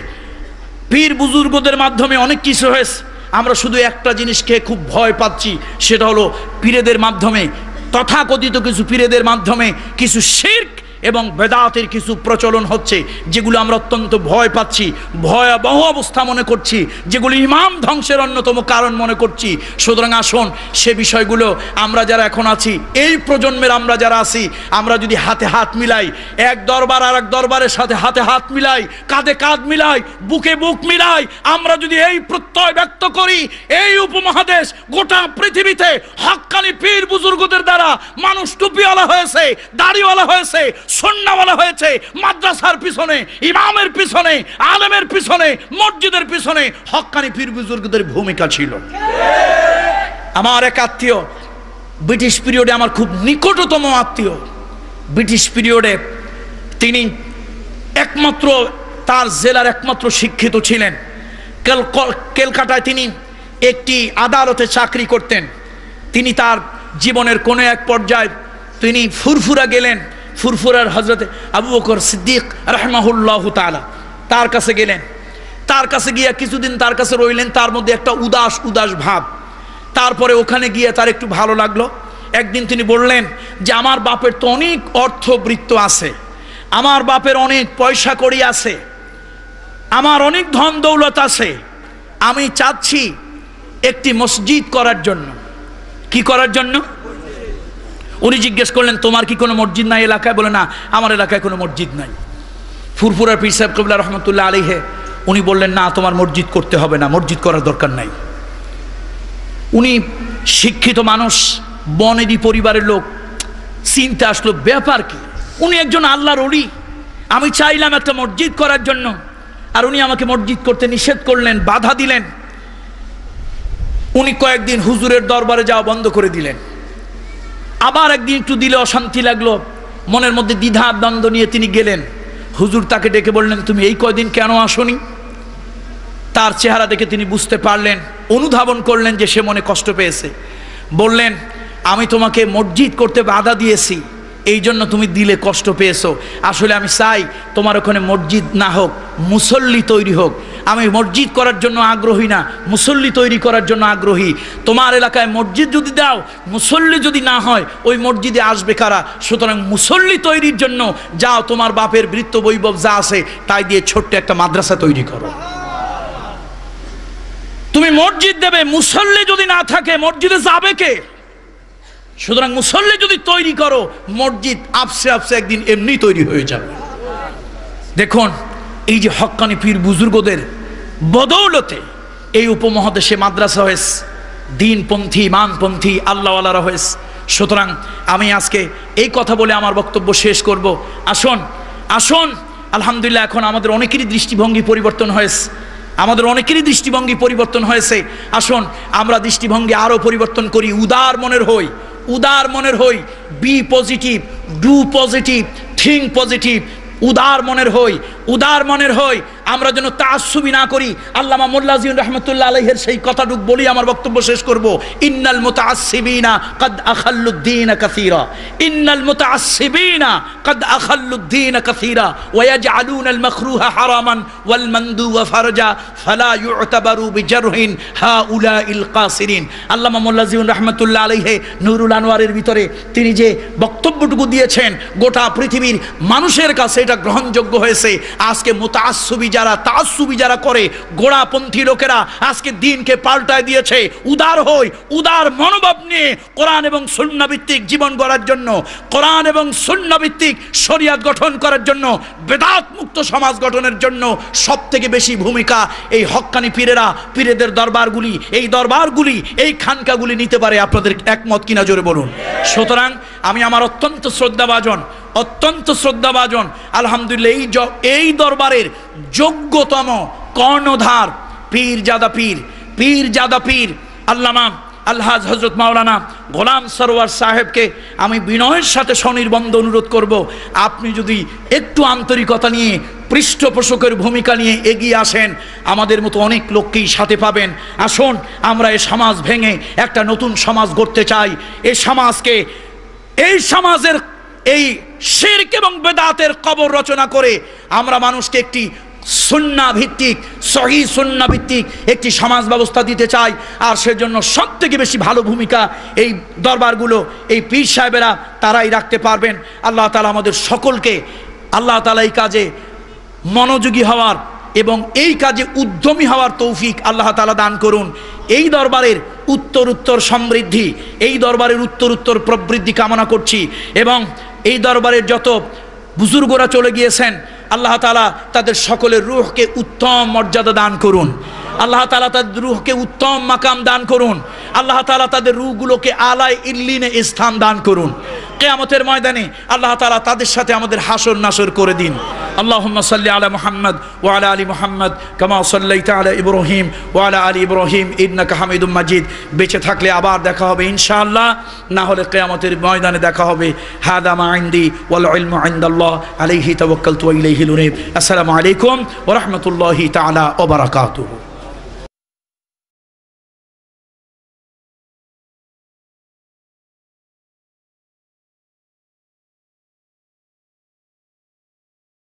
পীর বুজুর্গদের মাধ্যমে অনেক কিছু হয়েছে আমরা শুধু একটা জিনিসকে খুব ভয় পাচ্ছি সেটা হলো পীরেদের মাধ্যমে তথাকথিত কিছু পীরেদের মাধ্যমে কিছু শির্ক এবং বেদাতের কিছু প্রচলন হচ্ছে যেগুলো আমরা অত্যন্ত ভয় পাচ্ছি ভয়াবহ অবস্থা মনে করছি যেগুলো ইমাম ধ্বংসের অন্যতম কারণ মনে করছি সুতরাং আসুন সে বিষয়গুলো আমরা যারা এখন আছি এই প্রজন্মের আমরা যারা আছি আমরা যদি হাতে হাত মিলাই এক দরবার আর এক দরবারের সাথে হাতে হাত মিলাই কাঁধে কাঁধ মিলাই বুকে বুক মিলাই আমরা যদি এই প্রত্যয় ব্যক্ত করি এই উপমহাদেশ গোটা পৃথিবীতে হকানি পীর বুজুর্গদের দ্বারা মানুষ টুপিওয়ালা হয়েছে দাড়িওয়ালা হয়েছে সন্নাওয়ালা হয়েছে মাদ্রাসার পিছনে ইমামের পিছনে আলেমের পিছনে মসজিদের পিছনে হকানি পীর বুজুর্গদের ভূমিকা ছিল আমার এক আত্মীয় ব্রিটিশ পিরিয়ডে আমার খুব নিকটতম আত্মীয় ব্রিটিশ পিরিয়ডে তিনি একমাত্র তার জেলার একমাত্র শিক্ষিত ছিলেন কেলকাটায় তিনি একটি আদালতে চাকরি করতেন তিনি তার জীবনের কোনো এক পর্যায়ে তিনি ফুরফুরা গেলেন ফুরফুরার হজরতে আবু বকর সিদ্দিক রহমাহুল্লাহ তালা তার কাছে গেলেন তার কাছে গিয়া কিছুদিন তার কাছে রইলেন তার মধ্যে একটা উদাস উদাস ভাব তারপরে ওখানে গিয়ে তার একটু ভালো লাগলো একদিন তিনি বললেন যে আমার বাপের তো অনেক অর্থ বৃত্ত আছে আমার বাপের অনেক পয়সা করি আছে আমার অনেক ধন দৌলত আছে আমি চাচ্ছি একটি মসজিদ করার জন্য কি করার জন্য উনি জিজ্ঞেস করলেন তোমার কি কোনো মসজিদ নাই এলাকায় বলে না আমার এলাকায় কোনো মসজিদ নাই ফুরফুরার পীর সাহেব কবিল্লা রহমতুল্লাহ আলিহে উনি বললেন না তোমার মসজিদ করতে হবে না মসজিদ করার দরকার নাই উনি শিক্ষিত মানুষ বনেদি পরিবারের লোক চিনতে আসলো ব্যাপার কি উনি একজন আল্লাহর অলি আমি চাইলাম একটা মসজিদ করার জন্য আর উনি আমাকে মসজিদ করতে নিষেধ করলেন বাধা দিলেন উনি কয়েকদিন হুজুরের দরবারে যাওয়া বন্ধ করে দিলেন আবার একদিন একটু দিলে অশান্তি লাগলো মনের মধ্যে দ্বিধা দ্বন্দ্ব নিয়ে তিনি গেলেন হুজুর তাকে ডেকে বললেন তুমি এই কয়দিন কেন আসনি তার চেহারা দেখে তিনি বুঝতে পারলেন অনুধাবন করলেন যে সে মনে কষ্ট পেয়েছে বললেন আমি তোমাকে মসজিদ করতে বাধা দিয়েছি এই জন্য তুমি দিলে কষ্ট পেয়েছো আসলে আমি চাই তোমার ওখানে মসজিদ না হোক মুসল্লি তৈরি হোক আমি মসজিদ করার জন্য আগ্রহী না মুসল্লি তৈরি করার জন্য আগ্রহী তোমার এলাকায় মসজিদ যদি দাও মুসল্লি যদি না হয় ওই মসজিদে আসবে কারা সুতরাং মুসল্লি তৈরির জন্য যাও তোমার বাপের বৃত্ত বৈভব যা আছে তাই দিয়ে ছোট্ট একটা মাদ্রাসা তৈরি করো তুমি মসজিদ দেবে মুসল্লি যদি না থাকে মসজিদে যাবে কে সুতরাং মুসল্লি যদি তৈরি করো মসজিদ আপসে আপসে একদিন এমনি তৈরি হয়ে যাবে দেখুন এই যে হক্কানি পীর বুজুর্গদের বদৌলতে এই উপমহাদেশে মাদ্রাসা হয়েছে দিনপন্থী মানপন্থী আল্লাহওয়ালারা হয়েছে সুতরাং আমি আজকে এই কথা বলে আমার বক্তব্য শেষ করব আসুন আসুন আলহামদুলিল্লাহ এখন আমাদের অনেকেরই দৃষ্টিভঙ্গি পরিবর্তন হয়েছে আমাদের অনেকেরই দৃষ্টিভঙ্গি পরিবর্তন হয়েছে আসুন আমরা দৃষ্টিভঙ্গি আরও পরিবর্তন করি উদার মনের হই উদার মনের হই be positive do positive think positive উদার মনের হই উদার মনের হয় আমরা যেন তাসুবি না করি আল্লামা মোল্লা জিউন রহমতুল্লা আলহের সেই কথাটুক বলি আমার বক্তব্য শেষ করব ইন্নাল মোতা আসিবিনা কদ আখাল্লুদ্দিন কাসিরা ইন্নাল মোতা আসিবিনা কদ আখাল্লুদ্দিন কাসিরা ওয়াজ আলুন আল মখরুহা হারামান ওয়াল মন্দু ওয়া ফারজা ফালা ইউতাবারু বিজারহিন হা উলা ইল কাসিরিন আল্লামা মোল্লা জিউন রহমতুল্লা আলহে নুরুল আনোয়ারের ভিতরে তিনি যে বক্তব্যটুকু দিয়েছেন গোটা পৃথিবীর মানুষের কাছে এটা গ্রহণযোগ্য হয়েছে আজকে মোতাসুবি যারা তাসুবি যারা করে গোড়াপন্থী লোকেরা আজকে দিনকে পাল্টায় দিয়েছে উদার হই উদার মনোভাব নিয়ে কোরআন এবং সুন্নাভিত্তিক জীবন গড়ার জন্য কোরআন এবং সুন্নাভিত্তিক শরিয়াত গঠন করার জন্য বেদাত মুক্ত সমাজ গঠনের জন্য সব থেকে বেশি ভূমিকা এই হকানি পীরেরা পীরেদের দরবারগুলি এই দরবারগুলি এই খানকাগুলি নিতে পারে আপনাদের একমত কিনা জোরে বলুন সুতরাং আমি আমার অত্যন্ত শ্রদ্ধাভাজন অত্যন্ত শ্রদ্ধাভাজন আলহামদুলিল্লাহ এই এই দরবারের যোগ্যতম কর্ণধার পীর জাদা পীর পীর জাদা পীর আল্লামা আল্লাহাজ হজরত মাওলানা গোলাম সরোয়ার সাহেবকে আমি বিনয়ের সাথে স্বনির্বন্ধ অনুরোধ করব আপনি যদি একটু আন্তরিকতা নিয়ে পৃষ্ঠপোষকের ভূমিকা নিয়ে এগিয়ে আসেন আমাদের মতো অনেক লোককেই সাথে পাবেন আসুন আমরা এ সমাজ ভেঙে একটা নতুন সমাজ গড়তে চাই এ সমাজকে এই সমাজের এই শেরক এবং বেদাতের কবর রচনা করে আমরা মানুষকে একটি সুন্না ভিত্তিক সহি সুন্না ভিত্তিক একটি সমাজ ব্যবস্থা দিতে চাই আর সেজন্য সব থেকে বেশি ভালো ভূমিকা এই দরবারগুলো এই পীর সাহেবেরা তারাই রাখতে পারবেন আল্লাহ তালা আমাদের সকলকে আল্লাহ তালা এই কাজে মনোযোগী হওয়ার এবং এই কাজে উদ্যমী হওয়ার তৌফিক আল্লাহ তালা দান করুন এই দরবারের উত্তর উত্তর সমৃদ্ধি এই দরবারের উত্তর উত্তর প্রবৃদ্ধি কামনা করছি এবং এই দরবারের যত বুজুর্গরা চলে গিয়েছেন আল্লাহ তালা তাদের সকলের রুহকে উত্তম মর্যাদা দান করুন আল্লাহ তালা তাদের রুহকে উত্তম মাকাম দান করুন আল্লাহ তালা তাদের রুহগুলোকে আলায় ইল্লিনে স্থান দান করুন কেয়ামতের ময়দানে আল্লাহ তালা তাদের সাথে আমাদের হাসর নাসর করে দিন اللهم صل على محمد আলী মোহাম্মদ কামা كما صليت على ابراهيم وعلى ال ابراهيم انك حميد مجيد বেঁচে থাকলে আবার দেখা হবে ইনশাআল্লাহ না হলে কিয়ামতের ময়দানে দেখা হবে হাদা মা ইনদি ওয়াল ইলমু ইনদাল্লাহ আলাইহি তাওয়াক্কালতু ওয়া ইলাইহি লুনিব আসসালামু আলাইকুম ওয়া রাহমাতুল্লাহি তাআলা ওয়া বারাকাতুহু